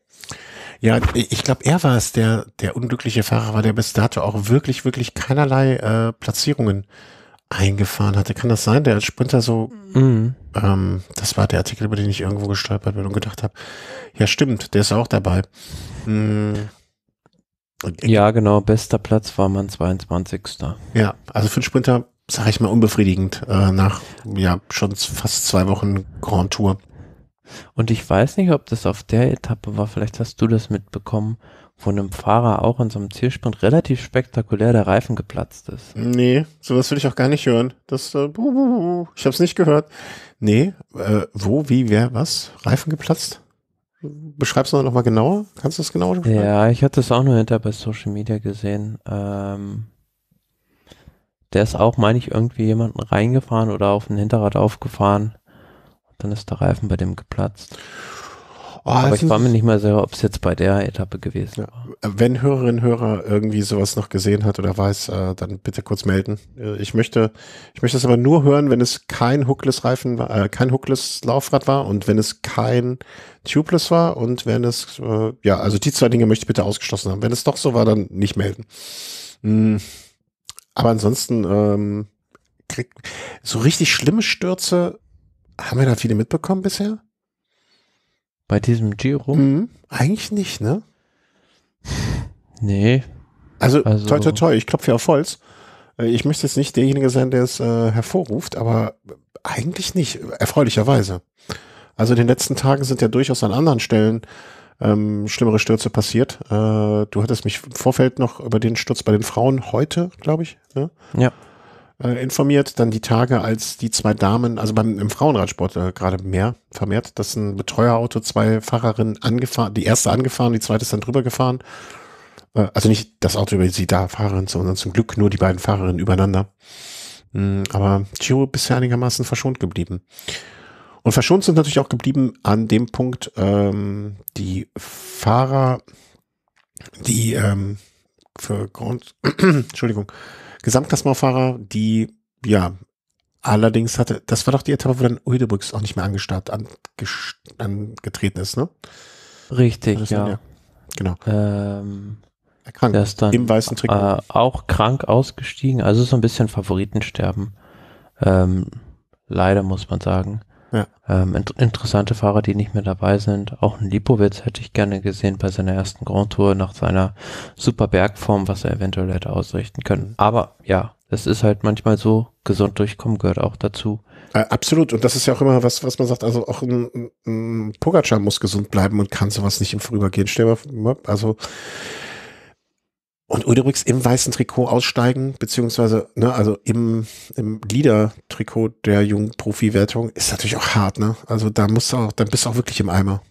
Ja, ich glaube, er war es, der, der unglückliche Fahrer war, der bis dato auch wirklich, wirklich keinerlei äh, Platzierungen eingefahren hatte. Kann das sein? Der als Sprinter so, mhm. ähm, das war der Artikel, über den ich irgendwo gestolpert bin und gedacht habe, ja stimmt, der ist auch dabei. Mhm. Ja, genau, bester Platz war man 22. Ja, also für einen Sprinter, sage ich mal, unbefriedigend äh, nach ja schon fast zwei Wochen Grand Tour. Und ich weiß nicht, ob das auf der Etappe war, vielleicht hast du das mitbekommen von einem Fahrer auch in so einem Zielsprint relativ spektakulär der Reifen geplatzt ist. Nee, sowas will ich auch gar nicht hören. Das, äh, ich habe es nicht gehört. Nee, äh, wo, wie, wer, was? Reifen geplatzt? Beschreibst du das nochmal genauer? Kannst du das genauer beschreiben? Ja, ich hatte es auch nur hinter bei Social Media gesehen. Ähm, der ist auch, meine ich, irgendwie jemanden reingefahren oder auf ein Hinterrad aufgefahren. Und dann ist der Reifen bei dem geplatzt. Oh, Aber ich war mir nicht mal sicher, ob es jetzt bei der Etappe gewesen war. Äh, wenn Hörerinnen und Hörer irgendwie sowas noch gesehen hat oder weiß, äh, dann bitte kurz melden. Äh, ich möchte, ich möchte es aber nur hören, wenn es kein Hookless-Reifen war, äh, kein Hookless-Laufrad war und wenn es kein Tubeless war und wenn es, äh, ja, also die zwei Dinge möchte ich bitte ausgeschlossen haben. Wenn es doch so war, dann nicht melden. Mhm. Aber ansonsten, ähm, krieg, so richtig schlimme Stürze haben wir da viele mitbekommen bisher? Bei diesem Giro? Mhm. Eigentlich nicht, ne? Nee. Also, also toi, toi, toi, ich klopfe ja auf Holz. Äh, ich möchte jetzt nicht derjenige sein, der es äh, hervorruft, aber eigentlich nicht, erfreulicherweise. Also in den letzten Tagen sind ja durchaus an anderen Stellen ähm, schlimmere Stürze passiert. Äh, du hattest mich im Vorfeld noch über den Sturz bei den Frauen heute, glaube ich. Ne? Ja. Äh, informiert, dann die Tage, als die zwei Damen, also beim im Frauenradsport äh, gerade mehr vermehrt, dass ein Betreuerauto zwei Fahrerinnen angefahren, die erste angefahren, die zweite ist dann drüber gefahren. Äh, also nicht das Auto über sie da Fahrerin, sondern zum Glück nur die beiden Fahrerinnen übereinander. Mhm, aber Giro bisher einigermaßen verschont geblieben. Und verschont sind natürlich auch geblieben an dem Punkt, ähm, die Fahrer, die ähm, für Grand, *clears throat* Entschuldigung, Gesamtklassementfahrer, die, ja, allerdings hatte, das war doch die Etappe, wo dann Uedebrücks auch nicht mehr angestarrt, angetreten ist, ne? Richtig, ja. Dann, ja. Genau. Ähm, Erkrankt. Der ist dann im weißen Trikot. Äh, auch krank ausgestiegen, also so ein bisschen Favoritensterben. Ähm, leider muss man sagen. Ähm, int interessante Fahrer, die nicht mehr dabei sind. Auch ein Lipowitz hätte ich gerne gesehen bei seiner ersten Grand Tour nach seiner super Bergform, was er eventuell hätte ausrichten können. Aber ja, es ist halt manchmal so, gesund durchkommen gehört auch dazu. Äh, absolut. Und das ist ja auch immer was, was man sagt. Also auch ein, ein Pogacar muss gesund bleiben und kann sowas nicht im Vorübergehen. Stell mal, also und Ulrichs im weißen Trikot aussteigen, beziehungsweise, ne, also im, im Leader-Trikot der jungen Profi-Wertung, ist natürlich auch hart, ne? Also da musst du auch, dann bist du auch wirklich im Eimer.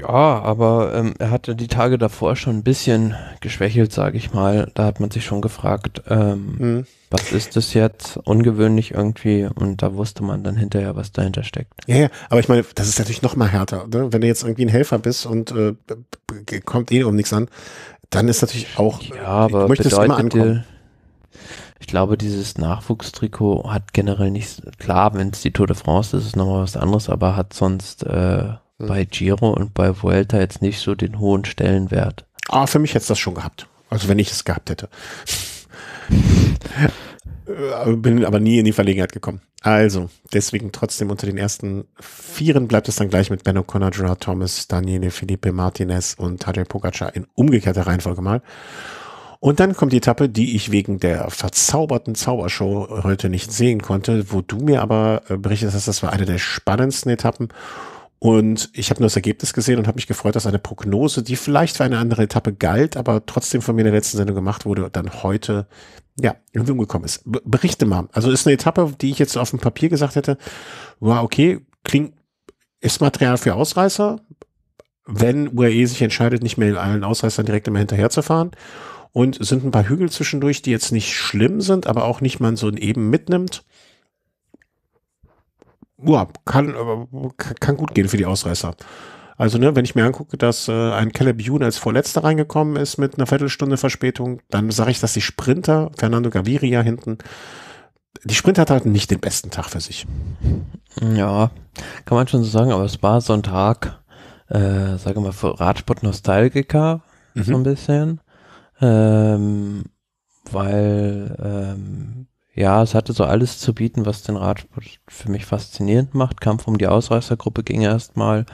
Ja, aber ähm, er hatte die Tage davor schon ein bisschen geschwächelt, sage ich mal. Da hat man sich schon gefragt, ähm, mhm. was ist das jetzt? Ungewöhnlich irgendwie. Und da wusste man dann hinterher, was dahinter steckt. Ja, ja. aber ich meine, das ist natürlich noch mal härter. Ne? Wenn du jetzt irgendwie ein Helfer bist und äh, kommt eh um nichts an, dann ist natürlich auch, ja, äh, aber du möchtest immer ankommen. Ich glaube, dieses Nachwuchstrikot hat generell nicht, klar, wenn es die Tour de France ist, ist es nochmal was anderes, aber hat sonst... Äh, hm. bei Giro und bei Vuelta jetzt nicht so den hohen Stellenwert. Ah, für mich hätte es das schon gehabt. Also wenn ich es gehabt hätte. Äh, bin aber nie in die Verlegenheit gekommen. Also, deswegen trotzdem unter den ersten Vieren bleibt es dann gleich mit Ben O'Connor, Gerard Thomas, Daniele Felipe Martinez und Tadej Pogacar in umgekehrter Reihenfolge mal. Und dann kommt die Etappe, die ich wegen der verzauberten Zaubershow heute nicht sehen konnte, wo du mir aber äh, berichtet hast, das war eine der spannendsten Etappen und ich habe nur das Ergebnis gesehen und habe mich gefreut, dass eine Prognose, die vielleicht für eine andere Etappe galt, aber trotzdem von mir in der letzten Sendung gemacht wurde, dann heute ja, irgendwie umgekommen ist. berichte mal. Also ist eine Etappe, die ich jetzt auf dem Papier gesagt hätte, war okay, klingt, ist Material für Ausreißer, wenn UAE sich entscheidet, nicht mehr allen Ausreißern direkt immer hinterherzufahren. Und sind ein paar Hügel zwischendurch, die jetzt nicht schlimm sind, aber auch nicht man so eben mitnimmt ja, kann, kann gut gehen für die Ausreißer. Also, ne, wenn ich mir angucke, dass äh, ein Caleb Youn als Vorletzter reingekommen ist mit einer Viertelstunde Verspätung, dann sage ich, dass die Sprinter, Fernando Gaviria hinten, die Sprinter hatten nicht den besten Tag für sich. Ja, kann man schon so sagen, aber es war so ein Tag, äh, sage mal, Radsport Nostalgiker, mhm. so ein bisschen. Ähm, weil ähm, ja, es hatte so alles zu bieten, was den Radsport für mich faszinierend macht. Kampf um die Ausreißergruppe ging erstmal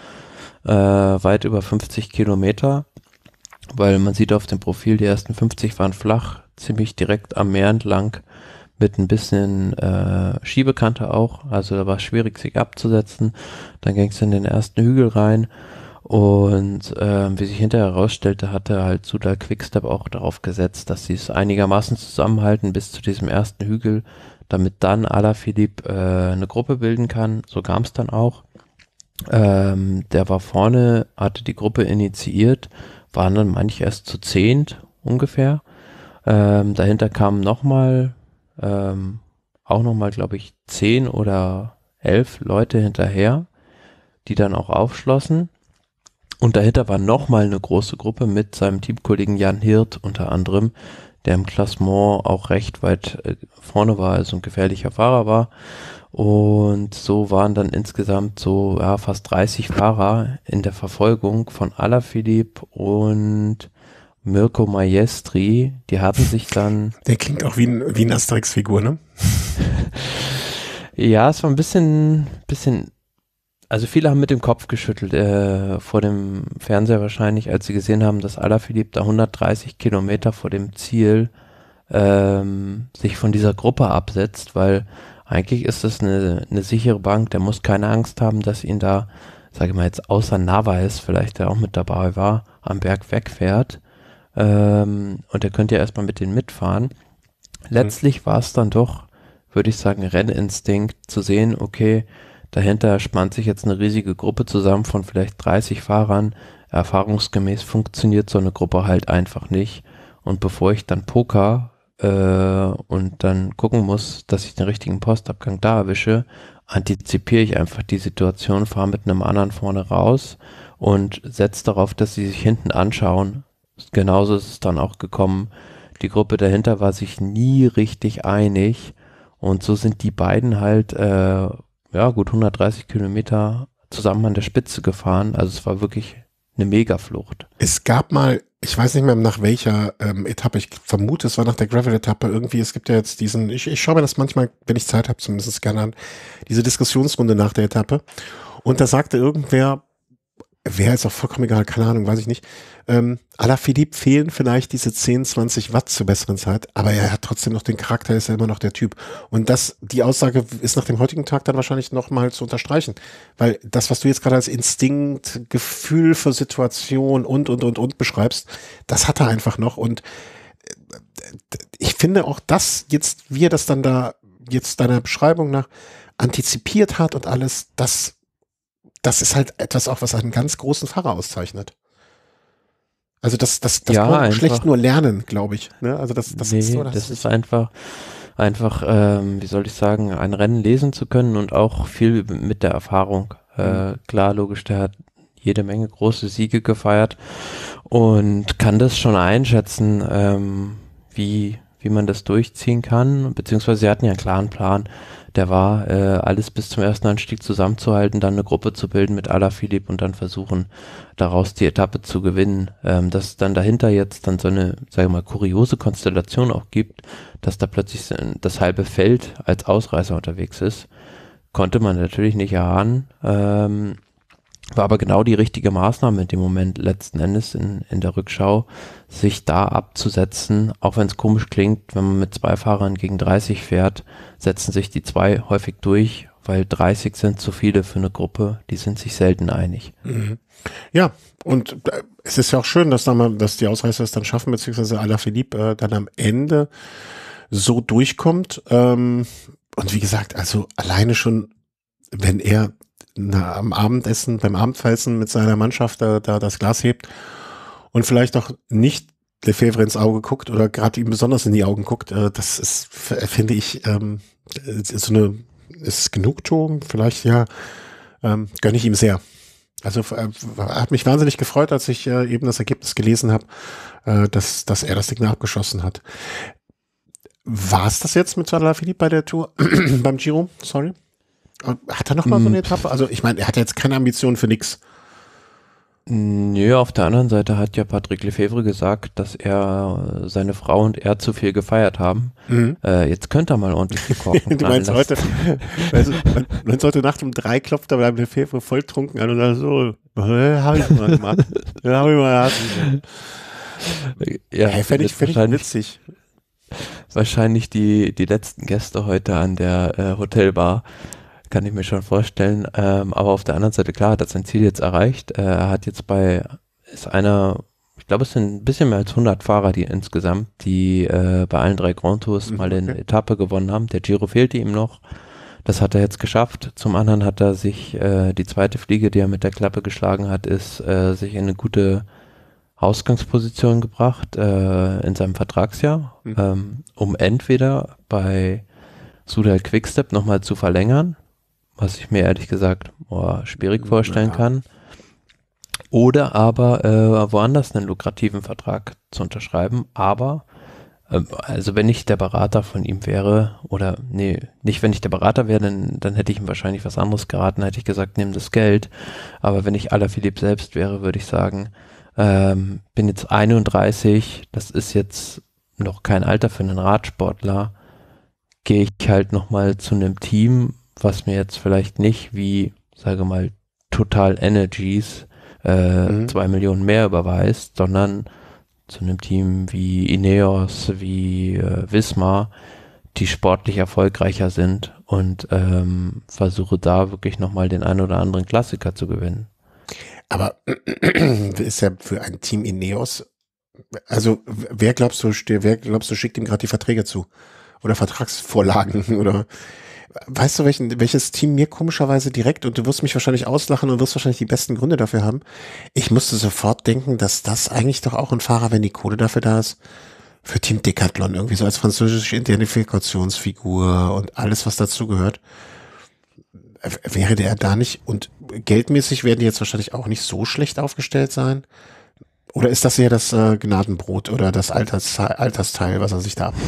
äh, weit über 50 Kilometer, weil man sieht auf dem Profil, die ersten 50 waren flach, ziemlich direkt am Meer entlang mit ein bisschen äh, Schiebekante auch. Also da war es schwierig, sich abzusetzen. Dann ging es in den ersten Hügel rein und ähm, wie sich hinterher herausstellte, hatte halt Suda Quickstep auch darauf gesetzt, dass sie es einigermaßen zusammenhalten bis zu diesem ersten Hügel, damit dann Alaphilippe äh, eine Gruppe bilden kann. So kam es dann auch. Ähm, der war vorne, hatte die Gruppe initiiert, waren dann manch erst zu zehnt ungefähr. Ähm, dahinter kamen nochmal, ähm, auch nochmal, glaube ich, zehn oder elf Leute hinterher, die dann auch aufschlossen. Und dahinter war nochmal eine große Gruppe mit seinem Teamkollegen Jan Hirt unter anderem, der im Klassement auch recht weit äh, vorne war, also ein gefährlicher Fahrer war. Und so waren dann insgesamt so ja, fast 30 Fahrer in der Verfolgung von Alaphilippe und Mirko Maestri. Die hatten sich dann... *laughs* Der klingt auch wie ein, wie ein Asterix-Figur, ne? *laughs* ja, es war ein bisschen, bisschen also viele haben mit dem Kopf geschüttelt äh, vor dem Fernseher wahrscheinlich, als sie gesehen haben, dass Alaphilippe da 130 Kilometer vor dem Ziel ähm, sich von dieser Gruppe absetzt, weil eigentlich ist das eine, eine sichere Bank, der muss keine Angst haben, dass ihn da, sage ich mal jetzt außer Navas, vielleicht der auch mit dabei war, am Berg wegfährt. Ähm, und er könnte ja erstmal mit denen mitfahren. Letztlich war es dann doch, würde ich sagen, Renninstinkt zu sehen, okay, Dahinter spannt sich jetzt eine riesige Gruppe zusammen von vielleicht 30 Fahrern. Erfahrungsgemäß funktioniert so eine Gruppe halt einfach nicht. Und bevor ich dann poker äh, und dann gucken muss, dass ich den richtigen Postabgang da erwische, antizipiere ich einfach die Situation, fahre mit einem anderen vorne raus und setze darauf, dass sie sich hinten anschauen. Genauso ist es dann auch gekommen. Die Gruppe dahinter war sich nie richtig einig. Und so sind die beiden halt äh, ja, gut 130 Kilometer zusammen an der Spitze gefahren. Also es war wirklich eine Megaflucht. Es gab mal, ich weiß nicht mehr nach welcher ähm, Etappe, ich vermute, es war nach der Gravel-Etappe irgendwie, es gibt ja jetzt diesen, ich, ich schaue mir das manchmal, wenn ich Zeit habe, zumindest gerne an, diese Diskussionsrunde nach der Etappe. Und da sagte irgendwer, wäre jetzt auch vollkommen egal, keine Ahnung, weiß ich nicht. Ähm, Alaphilippe fehlen vielleicht diese 10, 20 Watt zur besseren Zeit, aber er hat trotzdem noch den Charakter, ist ja immer noch der Typ. Und das, die Aussage ist nach dem heutigen Tag dann wahrscheinlich nochmal zu unterstreichen, weil das, was du jetzt gerade als Instinkt, Gefühl für Situation und, und, und, und beschreibst, das hat er einfach noch und äh, ich finde auch dass jetzt, wie er das dann da jetzt deiner Beschreibung nach antizipiert hat und alles, das das ist halt etwas auch, was einen ganz großen Pfarrer auszeichnet. Also das, das, das ja, kann man schlecht nur lernen, glaube ich. Ne? Also das, das nee, ist so, das, das ist einfach einfach, ähm, wie soll ich sagen, ein Rennen lesen zu können und auch viel mit der Erfahrung. Äh, mhm. klar, logisch, der hat jede Menge große Siege gefeiert und kann das schon einschätzen, ähm, wie wie man das durchziehen kann, beziehungsweise sie hatten ja einen klaren Plan, der war, äh, alles bis zum ersten Anstieg zusammenzuhalten, dann eine Gruppe zu bilden mit Ala Philipp und dann versuchen, daraus die Etappe zu gewinnen. Ähm, dass es dann dahinter jetzt dann so eine, sagen ich mal, kuriose Konstellation auch gibt, dass da plötzlich das halbe Feld als Ausreißer unterwegs ist, konnte man natürlich nicht erahnen. Ähm, war aber genau die richtige Maßnahme in dem Moment letzten Endes in, in der Rückschau, sich da abzusetzen. Auch wenn es komisch klingt, wenn man mit zwei Fahrern gegen 30 fährt, setzen sich die zwei häufig durch, weil 30 sind zu viele für eine Gruppe, die sind sich selten einig. Mhm. Ja, und äh, es ist ja auch schön, dass, dann mal, dass die Ausreißer es dann schaffen, beziehungsweise Philippe äh, dann am Ende so durchkommt. Ähm, und wie gesagt, also alleine schon, wenn er na, am Abendessen, beim Abendessen mit seiner Mannschaft da, da das Glas hebt und vielleicht auch nicht Lefebvre ins Auge guckt oder gerade ihm besonders in die Augen guckt, äh, das ist, finde ich, ähm, äh, so eine ist Genugtuung, vielleicht ja, ähm, gönne ich ihm sehr. Also äh, hat mich wahnsinnig gefreut, als ich äh, eben das Ergebnis gelesen habe, äh, dass, dass er das Signal abgeschossen hat. War es das jetzt mit Salafili bei der Tour, *clears throat* beim Giro? Sorry. Hat er noch mal so eine mm. Etappe? Also ich meine, er hat jetzt keine Ambitionen für nix. Nö, mm, auf der anderen Seite hat ja Patrick Lefebvre gesagt, dass er äh, seine Frau und er zu viel gefeiert haben. Mhm. Äh, jetzt könnte er mal ordentlich gekocht Korken *laughs* Du meinst heute, also, meinst heute Nacht um drei klopft er beim Lefebvre volltrunken an und sagt so, äh, hab ich mal gemacht. *laughs* hab ich mal ja, hey, fände ich, fänd ich witzig wahrscheinlich die, die letzten Gäste heute an der äh, Hotelbar, kann ich mir schon vorstellen. Ähm, aber auf der anderen Seite, klar, hat er sein Ziel jetzt erreicht. Äh, er hat jetzt bei, ist einer, ich glaube, es sind ein bisschen mehr als 100 Fahrer, die insgesamt, die äh, bei allen drei Grand Tours mhm, mal in okay. Etappe gewonnen haben. Der Giro fehlte ihm noch. Das hat er jetzt geschafft. Zum anderen hat er sich, äh, die zweite Fliege, die er mit der Klappe geschlagen hat, ist, äh, sich in eine gute Ausgangsposition gebracht äh, in seinem Vertragsjahr, mhm. ähm, um entweder bei Sudal Quickstep nochmal zu verlängern was ich mir ehrlich gesagt oh, schwierig vorstellen ja. kann. Oder aber äh, woanders einen lukrativen Vertrag zu unterschreiben. Aber, äh, also wenn ich der Berater von ihm wäre, oder nee, nicht wenn ich der Berater wäre, dann, dann hätte ich ihm wahrscheinlich was anderes geraten, hätte ich gesagt, nimm das Geld. Aber wenn ich aller Philipp selbst wäre, würde ich sagen, ähm, bin jetzt 31, das ist jetzt noch kein Alter für einen Radsportler, gehe ich halt nochmal zu einem Team, was mir jetzt vielleicht nicht wie, sage mal, Total Energies äh, mhm. zwei Millionen mehr überweist, sondern zu einem Team wie Ineos, wie äh, Wismar, die sportlich erfolgreicher sind und ähm, versuche da wirklich nochmal den einen oder anderen Klassiker zu gewinnen. Aber *clears throat* ist ja für ein Team Ineos, also wer glaubst du, wer glaubst du schickt ihm gerade die Verträge zu? Oder Vertragsvorlagen *laughs* oder Weißt du, welchen, welches Team mir komischerweise direkt, und du wirst mich wahrscheinlich auslachen und wirst wahrscheinlich die besten Gründe dafür haben, ich musste sofort denken, dass das eigentlich doch auch ein Fahrer, wenn die Kohle dafür da ist, für Team Decathlon irgendwie so als französische Identifikationsfigur und alles, was dazugehört, wäre der da nicht, und geldmäßig werden die jetzt wahrscheinlich auch nicht so schlecht aufgestellt sein. Oder ist das eher das äh, Gnadenbrot oder das Alters Altersteil, was er sich da abnimmt?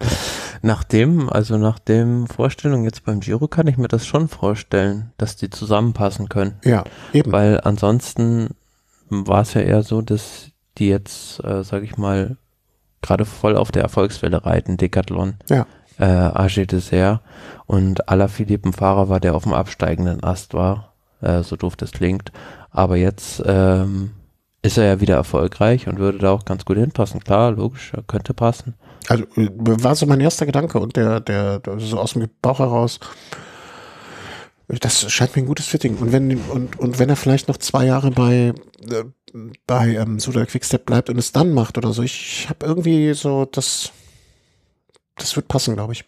*laughs* Nach dem, also nach dem Vorstellung jetzt beim Giro kann ich mir das schon vorstellen, dass die zusammenpassen können. Ja, eben. Weil ansonsten war es ja eher so, dass die jetzt, äh, sag ich mal, gerade voll auf der Erfolgswelle reiten, Decathlon. Ja. Äh, AG Dessert und Alaphilippe ein Fahrer war, der auf dem absteigenden Ast war, äh, so doof das klingt. Aber jetzt ähm, ist er ja wieder erfolgreich und würde da auch ganz gut hinpassen. Klar, logisch, könnte passen. Also war so mein erster Gedanke und der, der, der so aus dem Bauch heraus, das scheint mir ein gutes Fitting. Und wenn, und, und wenn er vielleicht noch zwei Jahre bei, äh, bei ähm, Suda Quickstep bleibt und es dann macht oder so, ich habe irgendwie so, das, das wird passen, glaube ich.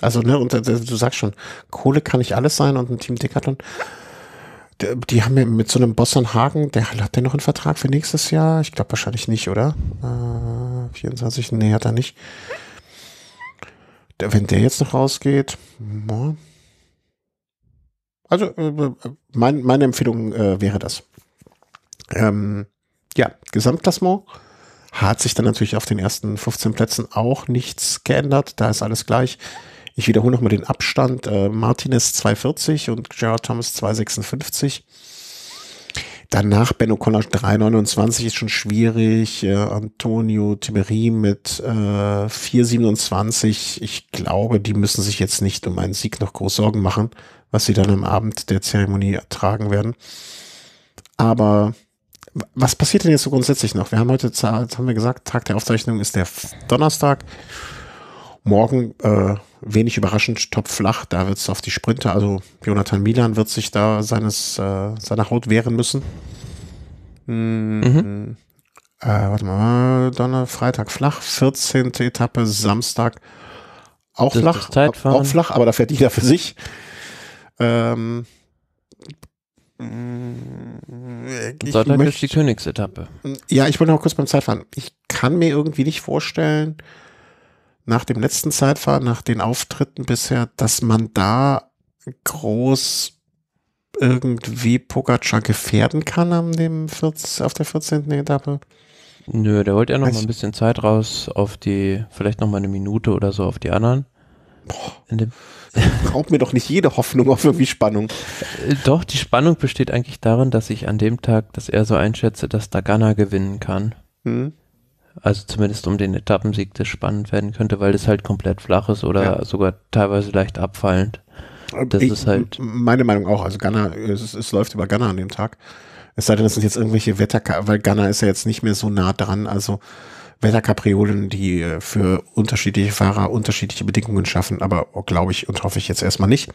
Also, ne, und äh, du sagst schon, Kohle kann nicht alles sein und ein Team Decathlon die haben ja mit so einem Boss Haken, der hat der noch einen Vertrag für nächstes Jahr? Ich glaube wahrscheinlich nicht, oder? Äh, 24, nee, hat er nicht. Der, wenn der jetzt noch rausgeht, ja. also äh, äh, mein, meine Empfehlung äh, wäre das. Ähm, ja, Gesamtklassement hat sich dann natürlich auf den ersten 15 Plätzen auch nichts geändert. Da ist alles gleich. Ich wiederhole nochmal den Abstand. Äh, Martinez 240 und Gerard Thomas 256. Danach Ben O'Connor 3,29 ist schon schwierig. Äh, Antonio Tiberi mit äh, 4,27. Ich glaube, die müssen sich jetzt nicht um einen Sieg noch groß Sorgen machen, was sie dann am Abend der Zeremonie ertragen werden. Aber was passiert denn jetzt so grundsätzlich noch? Wir haben heute, haben wir gesagt, Tag der Aufzeichnung ist der Donnerstag. Morgen äh, wenig überraschend topflach. Da wird es auf die Sprinter, also Jonathan Milan wird sich da seines, äh, seiner Haut wehren müssen. Mhm. mhm. Äh, warte mal, Donner, Freitag flach, 14. Etappe, Samstag auch das flach, auch flach, aber da fährt jeder für sich. Ähm, ich Sonntag möchte, ist die Königsetappe. Ja, ich wollte noch kurz beim Zeitfahren. Ich kann mir irgendwie nicht vorstellen, nach dem letzten Zeitfahren, nach den Auftritten bisher, dass man da groß irgendwie Pogacar gefährden kann an dem 14, auf der 14. Etappe? Nö, der wollte ja noch also, mal ein bisschen Zeit raus auf die, vielleicht noch mal eine Minute oder so auf die anderen. Braucht *laughs* mir doch nicht jede Hoffnung auf irgendwie Spannung. Äh, doch, die Spannung besteht eigentlich darin, dass ich an dem Tag, dass er so einschätze, dass Dagana gewinnen kann. Hm. Also zumindest um den Etappensieg, das spannend werden könnte, weil das halt komplett flach ist oder ja. sogar teilweise leicht abfallend. Ähm, das ich, ist halt. Meine Meinung auch. Also Ghana, es, es, läuft über Ghana an dem Tag. Es sei denn, es sind jetzt irgendwelche Wetterkapriolen, weil Ghana ist ja jetzt nicht mehr so nah dran. Also Wetterkapriolen, die äh, für unterschiedliche Fahrer unterschiedliche Bedingungen schaffen, aber oh, glaube ich und hoffe ich jetzt erstmal nicht.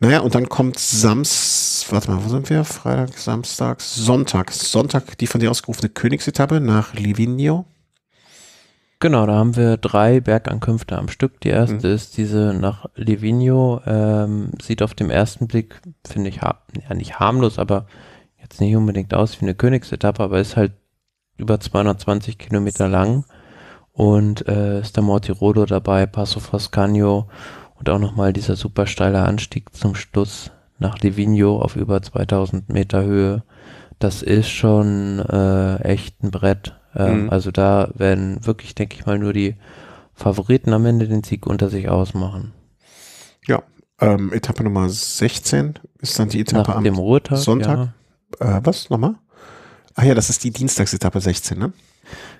Naja, und dann kommt Samstag, warte mal, wo sind wir? Freitag, Samstag, Sonntag. Sonntag die von dir ausgerufene Königsetappe nach Livigno. Genau, da haben wir drei Bergankünfte am Stück. Die erste mhm. ist diese nach Livigno. Ähm, sieht auf dem ersten Blick, finde ich, ja, nicht harmlos, aber jetzt nicht unbedingt aus wie eine Königsetappe, aber ist halt über 220 Kilometer lang. Und äh, ist da Mortirodo dabei, Passo Foscagno und auch nochmal dieser super steile Anstieg zum Schluss nach Livigno auf über 2000 Meter Höhe, das ist schon äh, echt ein Brett. Ähm, mhm. Also da werden wirklich, denke ich mal, nur die Favoriten am Ende den Sieg unter sich ausmachen. Ja, ähm, Etappe Nummer 16 ist dann die Etappe Nach am Ruhetag, Sonntag. Ja. Äh, was nochmal? Ach ja, das ist die Dienstagsetappe 16, ne?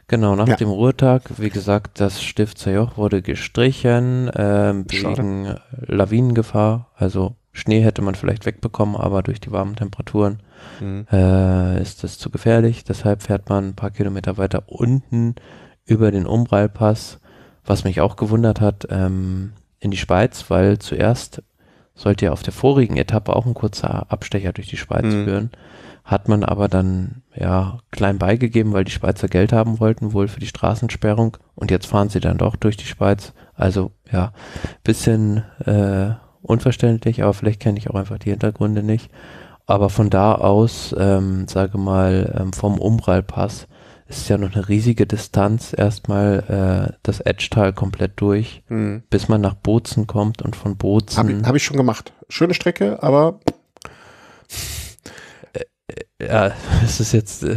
Genau, nach ja. dem Ruhetag, wie gesagt, das Stift Zajoch wurde gestrichen ähm, wegen Lawinengefahr. Also Schnee hätte man vielleicht wegbekommen, aber durch die warmen Temperaturen mhm. äh, ist das zu gefährlich. Deshalb fährt man ein paar Kilometer weiter unten über den Umbrallpass, was mich auch gewundert hat, ähm, in die Schweiz, weil zuerst sollte ja auf der vorigen Etappe auch ein kurzer Abstecher durch die Schweiz mhm. führen hat man aber dann ja klein beigegeben, weil die Schweizer Geld haben wollten, wohl für die Straßensperrung. Und jetzt fahren sie dann doch durch die Schweiz. Also ja, bisschen äh, unverständlich, aber vielleicht kenne ich auch einfach die Hintergründe nicht. Aber von da aus, ähm, sage mal, ähm, vom Umbralpass ist ja noch eine riesige Distanz erstmal äh, das Edgetal komplett durch, mhm. bis man nach Bozen kommt und von Bozen. Habe hab ich schon gemacht. Schöne Strecke, aber äh, ja, *laughs* es ist jetzt, äh,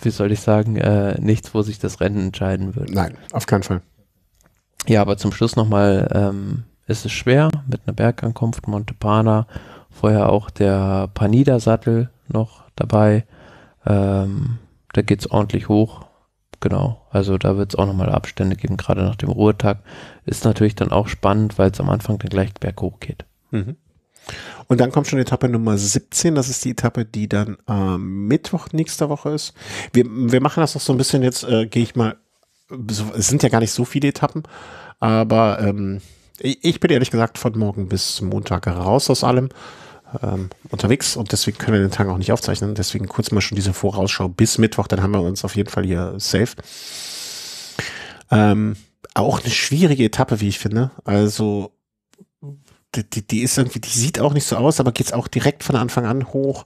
wie soll ich sagen, äh, nichts, wo sich das Rennen entscheiden wird. Nein, auf keinen Fall. Ja, aber zum Schluss nochmal, ähm, ist es schwer mit einer Bergankunft Montepana, vorher auch der Panida-Sattel noch dabei. Ähm, da geht's ordentlich hoch. Genau, also da wird es auch nochmal Abstände geben, gerade nach dem Ruhetag. Ist natürlich dann auch spannend, weil es am Anfang dann gleich berghoch geht. Mhm. Und dann kommt schon Etappe Nummer 17. Das ist die Etappe, die dann äh, Mittwoch nächster Woche ist. Wir, wir machen das noch so ein bisschen jetzt, äh, gehe ich mal, so, es sind ja gar nicht so viele Etappen, aber ähm, ich bin ehrlich gesagt von morgen bis Montag raus aus allem ähm, unterwegs und deswegen können wir den Tag auch nicht aufzeichnen. Deswegen kurz mal schon diese Vorausschau bis Mittwoch, dann haben wir uns auf jeden Fall hier safe. Ähm, auch eine schwierige Etappe, wie ich finde. Also die, die, ist irgendwie, die sieht auch nicht so aus, aber geht's auch direkt von Anfang an hoch.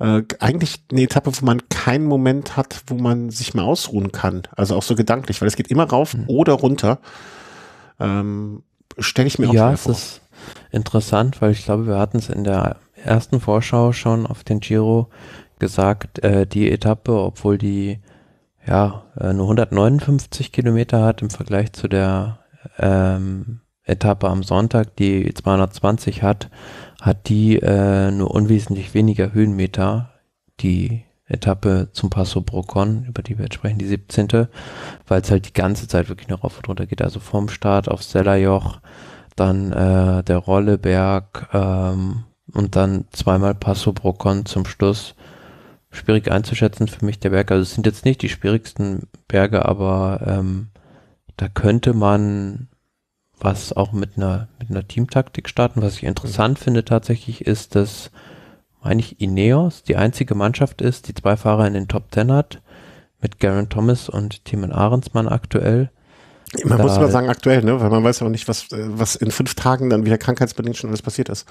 Äh, eigentlich eine Etappe, wo man keinen Moment hat, wo man sich mal ausruhen kann. Also auch so gedanklich, weil es geht immer rauf mhm. oder runter. Ähm, Stelle ich mir auch vor. Ja, es ist interessant, weil ich glaube, wir hatten es in der ersten Vorschau schon auf den Giro gesagt, äh, die Etappe, obwohl die ja äh, nur 159 Kilometer hat im Vergleich zu der ähm, Etappe am Sonntag, die 220 hat, hat die äh, nur unwesentlich weniger Höhenmeter, die Etappe zum Passo Brocon, über die wir jetzt sprechen, die 17., weil es halt die ganze Zeit wirklich noch rauf und runter geht. Also vom Start auf Sellerjoch, dann äh, der Rolleberg ähm, und dann zweimal Passo Brocon zum Schluss. Schwierig einzuschätzen für mich der Berg. Also es sind jetzt nicht die schwierigsten Berge, aber ähm, da könnte man was auch mit einer, mit einer Teamtaktik starten. Was ich interessant mhm. finde tatsächlich ist, dass, meine ich, Ineos die einzige Mannschaft ist, die zwei Fahrer in den Top Ten hat, mit Garen Thomas und Timon Ahrensmann aktuell. Man da muss immer sagen aktuell, ne? weil man weiß ja auch nicht, was, äh, was in fünf Tagen dann wieder krankheitsbedingt schon alles passiert ist.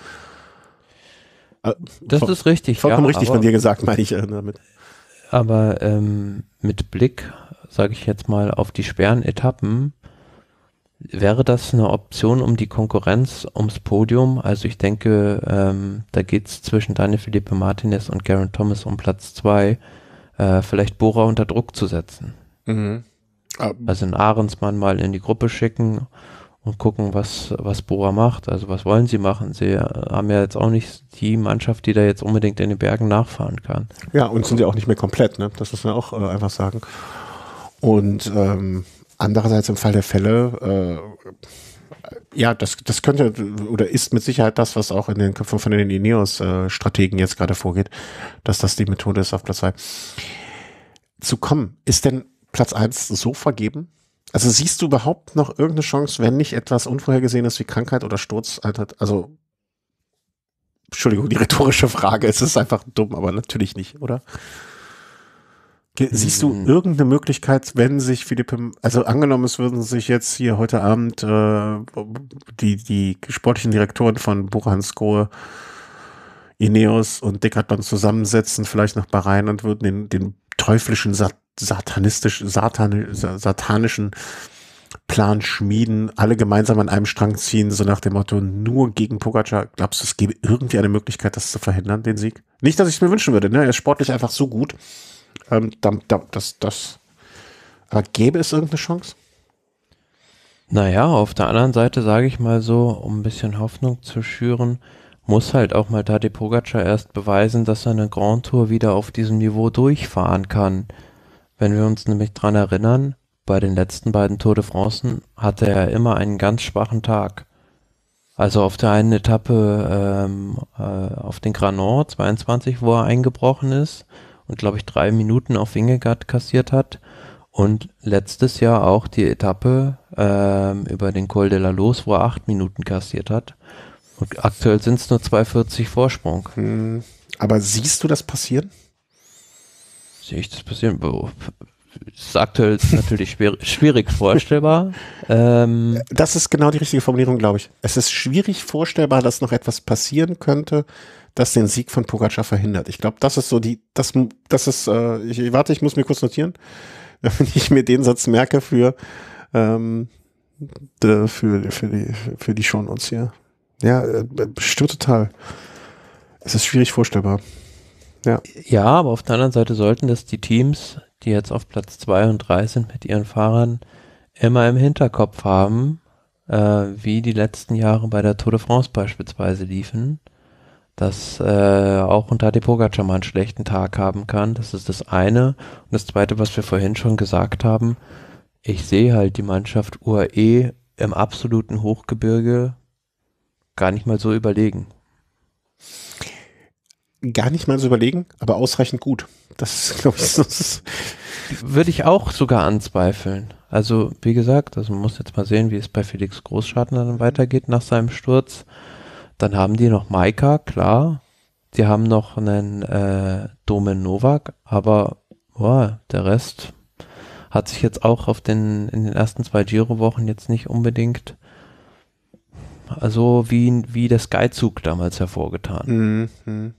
Äh, das Voll, ist richtig. Vollkommen ja, richtig aber, von dir gesagt, *laughs* meine ich äh, damit. Aber ähm, mit Blick, sage ich jetzt mal, auf die schweren Etappen Wäre das eine Option um die Konkurrenz ums Podium? Also ich denke, ähm, da es zwischen Daniel Felipe Martinez und Garen Thomas um Platz zwei. Äh, vielleicht Bora unter Druck zu setzen. Mhm. Ah. Also einen Ahrensmann mal in die Gruppe schicken und gucken, was, was Bora macht. Also was wollen sie machen? Sie haben ja jetzt auch nicht die Mannschaft, die da jetzt unbedingt in den Bergen nachfahren kann. Ja, und sind ja auch nicht mehr komplett, ne? Das muss man auch äh, einfach sagen. Und ähm, Andererseits im Fall der Fälle, äh, ja, das, das könnte oder ist mit Sicherheit das, was auch in den Köpfen von den Ineos-Strategen äh, jetzt gerade vorgeht, dass das die Methode ist auf Platz 2. Zu kommen, ist denn Platz 1 so vergeben? Also siehst du überhaupt noch irgendeine Chance, wenn nicht etwas Unvorhergesehenes wie Krankheit oder Sturz eintritt? Also, Entschuldigung, die rhetorische Frage, es ist einfach dumm, aber natürlich nicht, oder? Mhm. Siehst du irgendeine Möglichkeit, wenn sich Philipp, also angenommen, es würden sich jetzt hier heute Abend äh, die, die sportlichen Direktoren von Buchanskohe, Ineos und Decathlon zusammensetzen, vielleicht nach Bahrain und würden den, den teuflischen, sat satanistisch, satani satanischen Plan schmieden, alle gemeinsam an einem Strang ziehen, so nach dem Motto, nur gegen Pogacar. Glaubst du, es gäbe irgendwie eine Möglichkeit, das zu verhindern, den Sieg? Nicht, dass ich es mir wünschen würde, ne? Er ist sportlich einfach so gut. Ähm, das, das, aber äh, gäbe es irgendeine Chance? Naja, auf der anderen Seite sage ich mal so, um ein bisschen Hoffnung zu schüren, muss halt auch mal Tadej Pogacar erst beweisen, dass er eine Grand Tour wieder auf diesem Niveau durchfahren kann. Wenn wir uns nämlich daran erinnern, bei den letzten beiden Tour de France hatte er immer einen ganz schwachen Tag. Also auf der einen Etappe ähm, äh, auf den Granon 22, wo er eingebrochen ist, und glaube ich drei Minuten auf Wingegaard kassiert hat. Und letztes Jahr auch die Etappe ähm, über den Col de la Luz, wo er acht Minuten kassiert hat. Und aktuell sind es nur 2,40 Vorsprung. Hm, aber siehst du das passieren? Sehe ich das passieren? Das ist aktuell *laughs* natürlich schwierig, schwierig vorstellbar. Ähm, das ist genau die richtige Formulierung, glaube ich. Es ist schwierig vorstellbar, dass noch etwas passieren könnte, das den Sieg von Pogacar verhindert. Ich glaube, das ist so die, das, das ist, äh, ich, warte, ich muss mir kurz notieren, *laughs* damit ich mir den Satz merke für, ähm, de, für, für die, für die Show uns hier. Ja, äh, stimmt total. Es ist schwierig vorstellbar. Ja. ja, aber auf der anderen Seite sollten das die Teams, die jetzt auf Platz zwei und drei sind mit ihren Fahrern, immer im Hinterkopf haben, äh, wie die letzten Jahre bei der Tour de France beispielsweise liefen dass äh, auch unter Tadej Pogacar mal einen schlechten Tag haben kann. Das ist das eine. Und das zweite, was wir vorhin schon gesagt haben, ich sehe halt die Mannschaft UAE im absoluten Hochgebirge gar nicht mal so überlegen. Gar nicht mal so überlegen, aber ausreichend gut. Das ist, glaube ich, so *laughs* würde ich auch sogar anzweifeln. Also, wie gesagt, also man muss jetzt mal sehen, wie es bei Felix Großschartner dann weitergeht nach seinem Sturz. Dann haben die noch Maika, klar. Die haben noch einen äh, Domen Novak, aber boah, der Rest hat sich jetzt auch auf den, in den ersten zwei Giro-Wochen jetzt nicht unbedingt also wie, wie der Sky-Zug damals hervorgetan. Mhm.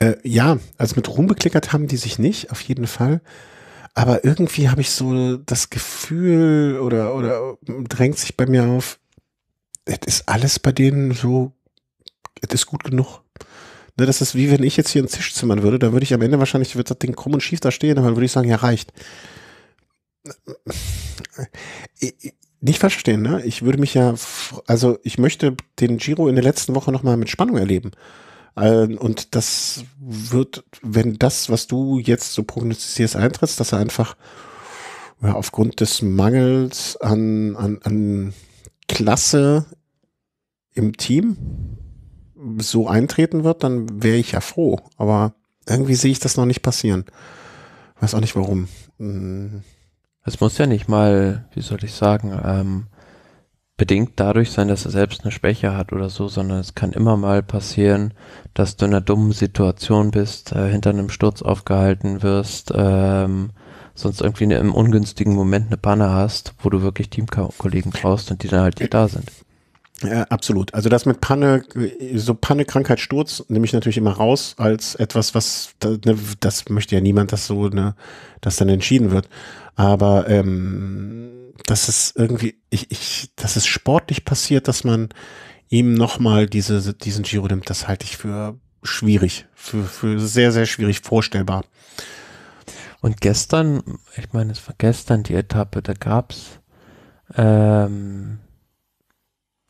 Äh, ja, also mit Ruhm bekleckert haben die sich nicht, auf jeden Fall. Aber irgendwie habe ich so das Gefühl oder, oder äh, drängt sich bei mir auf, es ist alles bei denen so, es ist gut genug. Ne, das ist wie wenn ich jetzt hier einen Tisch zimmern würde, dann würde ich am Ende wahrscheinlich, wird das Ding krumm und schief da stehen, aber dann würde ich sagen, ja, reicht. Äh, äh, äh, nicht verstehen, ne? Ich würde mich ja, also ich möchte den Giro in der letzten Woche nochmal mit Spannung erleben. Ähm, und das wird, wenn das, was du jetzt so prognostizierst, eintritt, dass er einfach ja, aufgrund des Mangels an, an, an Klasse im Team so eintreten wird, dann wäre ich ja froh. Aber irgendwie sehe ich das noch nicht passieren. Weiß auch nicht warum. Mm. Es muss ja nicht mal, wie soll ich sagen, ähm, bedingt dadurch sein, dass er selbst eine Schwäche hat oder so, sondern es kann immer mal passieren, dass du in einer dummen Situation bist, äh, hinter einem Sturz aufgehalten wirst, ähm, sonst irgendwie in einem ungünstigen Moment eine Panne hast, wo du wirklich Teamkollegen brauchst und die dann halt nicht da sind. Ja, absolut. Also das mit Panne, so Panne, Krankheit, Sturz nehme ich natürlich immer raus als etwas, was ne, das möchte ja niemand, dass so ne, das dann entschieden wird. Aber ähm, das ist irgendwie, ich, ich, das ist sportlich passiert, dass man ihm nochmal diese, diesen Giro nimmt, das halte ich für schwierig, für, für sehr, sehr schwierig vorstellbar. Und gestern, ich meine, es war gestern die Etappe, da gab's ähm,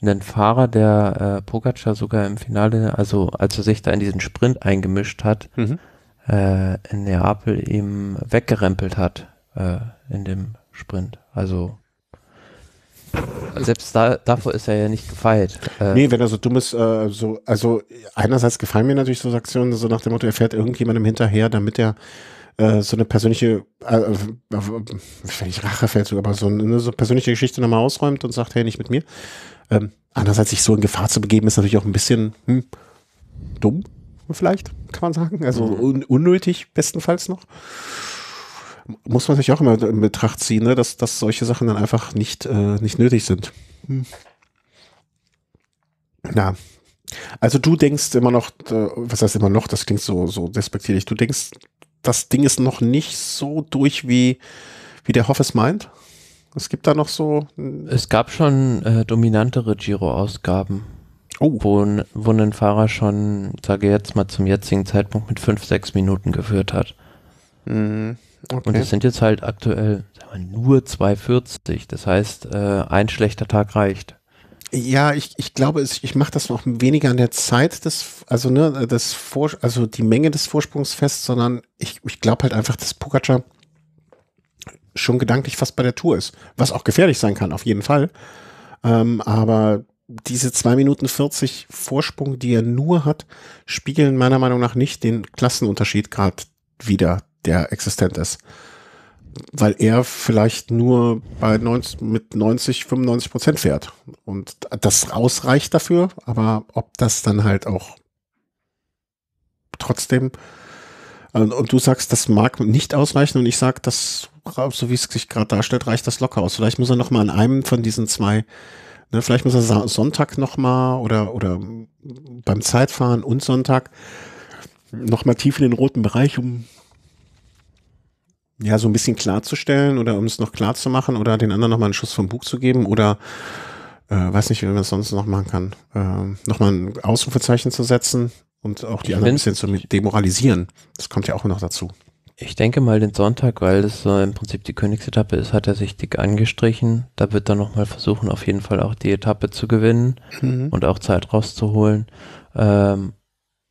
einen Fahrer, der äh, Pogacar sogar im Finale, also als er sich da in diesen Sprint eingemischt hat, mhm. äh, in Neapel ihm weggerempelt hat äh, in dem Sprint. Also selbst da, davor ist er ja nicht gefeit. Äh, nee, wenn er so dumm ist, äh, so, also einerseits gefallen mir natürlich so Aktionen, so nach dem Motto, er fährt irgendjemandem hinterher, damit er äh, so eine persönliche, äh, äh nicht Rachefeldzug, aber so eine, so persönliche Geschichte nochmal ausräumt und sagt, hey, nicht mit mir. Ähm, andererseits sich so in Gefahr zu begeben, ist natürlich auch ein bisschen hm, dumm, vielleicht, kann man sagen. Also mhm. un unnötig, bestenfalls noch muss man sich auch immer in Betracht ziehen, ne? dass, dass solche Sachen dann einfach nicht, äh, nicht nötig sind. Hm. Na. Also du denkst immer noch, äh, was heißt immer noch, das klingt so, so despektierlich, du denkst das Ding ist noch nicht so durch, wie, wie der Hoff es meint? Es gibt da noch so. Es gab schon äh, dominantere Giro-Ausgaben. Oh. Wo, wo ein Fahrer schon, sage ich jetzt mal, zum jetzigen Zeitpunkt mit 5, 6 Minuten geführt hat. Mhm. Okay. Und es sind jetzt halt aktuell sagen wir, nur 2,40. Das heißt, äh, ein schlechter Tag reicht. Ja, ich, ich glaube, es, ich mache das noch weniger an der Zeit des, also ne, das Vor, also die Menge des Vorsprungs fest, sondern ich, ich glaube halt einfach, dass Pogacar schon gedanklich fast bei der Tour ist, was auch gefährlich sein kann, auf jeden Fall. Ähm, aber diese 2 Minuten 40 Vorsprung, die er nur hat, spiegeln meiner Meinung nach nicht den Klassenunterschied gerade wieder, der existent ist weil er vielleicht nur bei 90, mit 90, 95 Prozent fährt. Und das ausreicht dafür, aber ob das dann halt auch trotzdem. Und du sagst, das mag nicht ausreichen und ich sag, das, so wie es sich gerade darstellt, reicht das locker aus. Vielleicht muss er nochmal an einem von diesen zwei, ne, vielleicht muss er Sonntag nochmal oder, oder beim Zeitfahren und Sonntag nochmal tief in den roten Bereich, um ja, so ein bisschen klarzustellen oder um es noch klar zu machen oder den anderen nochmal einen Schuss vom Bug zu geben oder äh, weiß nicht, wie man es sonst noch machen kann, äh, nochmal ein Ausrufezeichen zu setzen und auch die ich anderen ein bisschen zu demoralisieren. Das kommt ja auch noch dazu. Ich denke mal den Sonntag, weil das so im Prinzip die Königsetappe ist, hat er sich dick angestrichen. Da wird er nochmal versuchen, auf jeden Fall auch die Etappe zu gewinnen mhm. und auch Zeit rauszuholen. Ähm,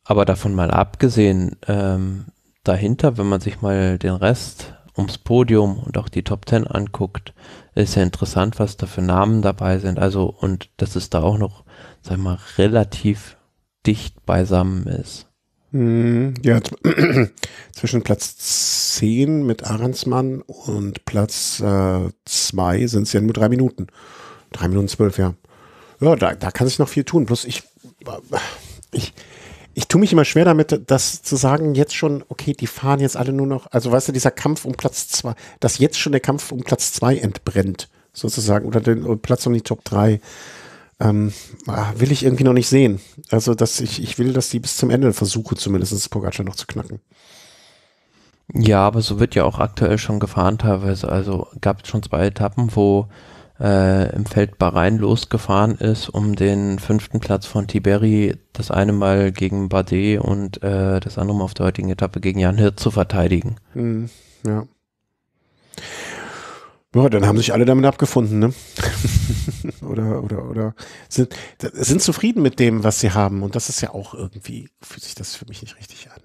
aber davon mal abgesehen, ähm, dahinter, wenn man sich mal den Rest ums Podium und auch die Top Ten anguckt, ist ja interessant, was da für Namen dabei sind. Also, und dass es da auch noch, sag mal, relativ dicht beisammen ist. Hm, ja, *clears throat* zwischen Platz 10 mit Ahrensmann und Platz 2 äh, sind es ja nur drei Minuten. Drei Minuten zwölf, ja. Ja, da, da kann sich noch viel tun. Bloß ich, äh, ich, ich tue mich immer schwer damit, das zu sagen, jetzt schon, okay, die fahren jetzt alle nur noch, also weißt du, dieser Kampf um Platz zwei, dass jetzt schon der Kampf um Platz zwei entbrennt, sozusagen, oder den Platz um die Top drei, ähm, ah, will ich irgendwie noch nicht sehen. Also, dass ich, ich will, dass die bis zum Ende versuche, zumindest Pogacar noch zu knacken. Ja, aber so wird ja auch aktuell schon gefahren teilweise. Also gab es schon zwei Etappen, wo äh, im Feld Bahrain losgefahren ist, um den fünften Platz von Tiberi das eine Mal gegen Bardet und äh, das andere Mal auf der heutigen Etappe gegen Jan Hirt zu verteidigen. Mhm, ja. Ja, dann haben sich alle damit abgefunden, ne? *laughs* oder, oder, oder sind, sind zufrieden mit dem, was sie haben. Und das ist ja auch irgendwie, fühlt sich das für mich nicht richtig an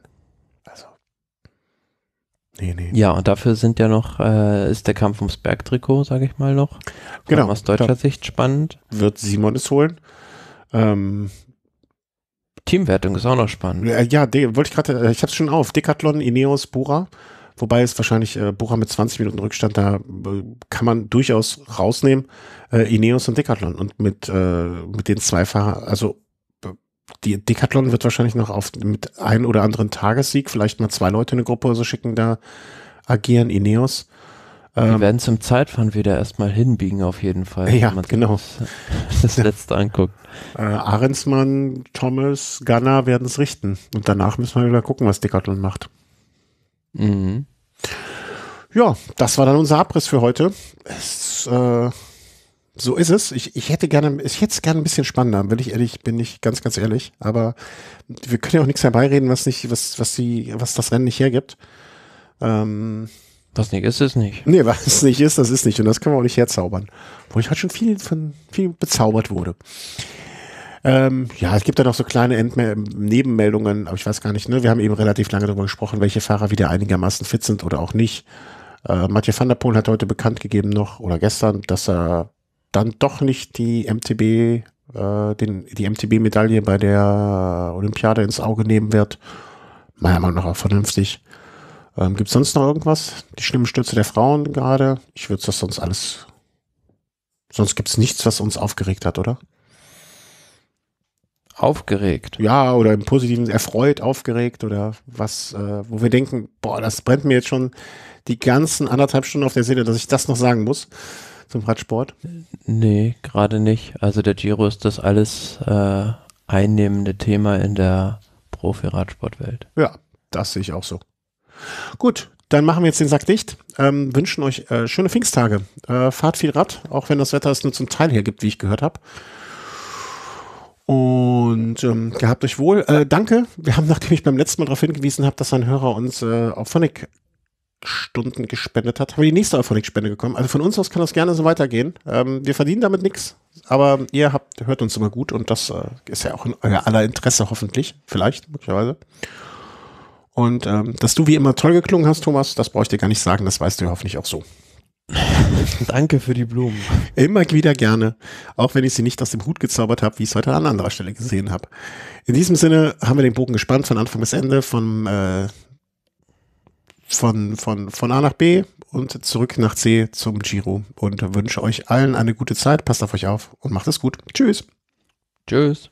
okay, nee. Ja, und dafür sind ja noch, äh, ist der Kampf ums Bergtrikot, sage ich mal noch. Genau. Aus deutscher Sicht spannend. Wird Simon es holen. Ähm, Teamwertung ist auch noch spannend. Äh, ja, wollte ich gerade, äh, ich habe es schon auf. Decathlon, Ineos, Bura. Wobei es wahrscheinlich äh, Bora mit 20 Minuten Rückstand, da äh, kann man durchaus rausnehmen. Äh, Ineos und Decathlon. Und mit, äh, mit den zwei Fahrern, also die Decathlon wird wahrscheinlich noch auf, mit ein oder anderen Tagessieg vielleicht mal zwei Leute in eine Gruppe so schicken, da agieren, Ineos. Ähm, Wir werden zum Zeitfahren wieder erstmal hinbiegen, auf jeden Fall. Ja, genau. Das, *laughs* das letzte ja. anguckt. Äh, Ahrensmann, Thomas, Ganna werden es richten. Und danach müssen wir wieder gucken, was Decathlon macht. Mhm. Ja, das war dann unser Abriss für heute. Es, äh, so ist es. Ich, ich hätte gerne, ich hätte es gerne ein bisschen spannender, bin ich ehrlich, bin ich ganz, ganz ehrlich. Aber wir können ja auch nichts herbeireden, was nicht, was, was die, was das Rennen nicht hergibt. Ähm, was nicht ist, ist nicht. Nee, was *laughs* nicht ist, das ist nicht. Und das können wir auch nicht herzaubern. Wo ich halt schon viel von, viel bezaubert wurde. Ähm, ja, es gibt da noch so kleine Entme Nebenmeldungen, aber ich weiß gar nicht, ne? Wir haben eben relativ lange darüber gesprochen, welche Fahrer wieder einigermaßen fit sind oder auch nicht. Äh, Mathieu van der Poel hat heute bekannt gegeben noch oder gestern, dass er dann doch nicht die MTB, äh, den, die MTB-Medaille bei der Olympiade ins Auge nehmen wird. Meiner Meinung nach auch vernünftig. Ähm, Gibt es sonst noch irgendwas? Die schlimmen Stürze der Frauen gerade? Ich würde das sonst alles. Sonst gibt es nichts, was uns aufgeregt hat, oder? Aufgeregt. Ja, oder im Positiven erfreut, aufgeregt oder was, äh, wo wir denken, boah, das brennt mir jetzt schon die ganzen anderthalb Stunden auf der Seele, dass ich das noch sagen muss zum Radsport? Nee, gerade nicht. Also der Giro ist das alles äh, einnehmende Thema in der Profi-Radsportwelt. Ja, das sehe ich auch so. Gut, dann machen wir jetzt den Sack dicht. Ähm, wünschen euch äh, schöne Pfingsttage. Äh, fahrt viel Rad, auch wenn das Wetter es nur zum Teil hier gibt, wie ich gehört habe. Und ähm, gehabt euch wohl. Äh, danke. Wir haben, nachdem ich beim letzten Mal darauf hingewiesen habe, dass ein Hörer uns äh, auf Phonic Stunden gespendet hat, haben wir die nächste Euphonic-Spende bekommen. Also von uns aus kann das gerne so weitergehen. Ähm, wir verdienen damit nichts, aber ihr habt, hört uns immer gut und das äh, ist ja auch in euer aller Interesse hoffentlich, vielleicht, möglicherweise. Und ähm, dass du wie immer toll geklungen hast, Thomas, das brauche ich dir gar nicht sagen, das weißt du ja hoffentlich auch so. *laughs* Danke für die Blumen. Immer wieder gerne, auch wenn ich sie nicht aus dem Hut gezaubert habe, wie ich es heute an anderer Stelle gesehen habe. In diesem Sinne haben wir den Bogen gespannt von Anfang bis Ende, vom äh, von, von, von A nach B und zurück nach C zum Giro und wünsche euch allen eine gute Zeit. Passt auf euch auf und macht es gut. Tschüss. Tschüss.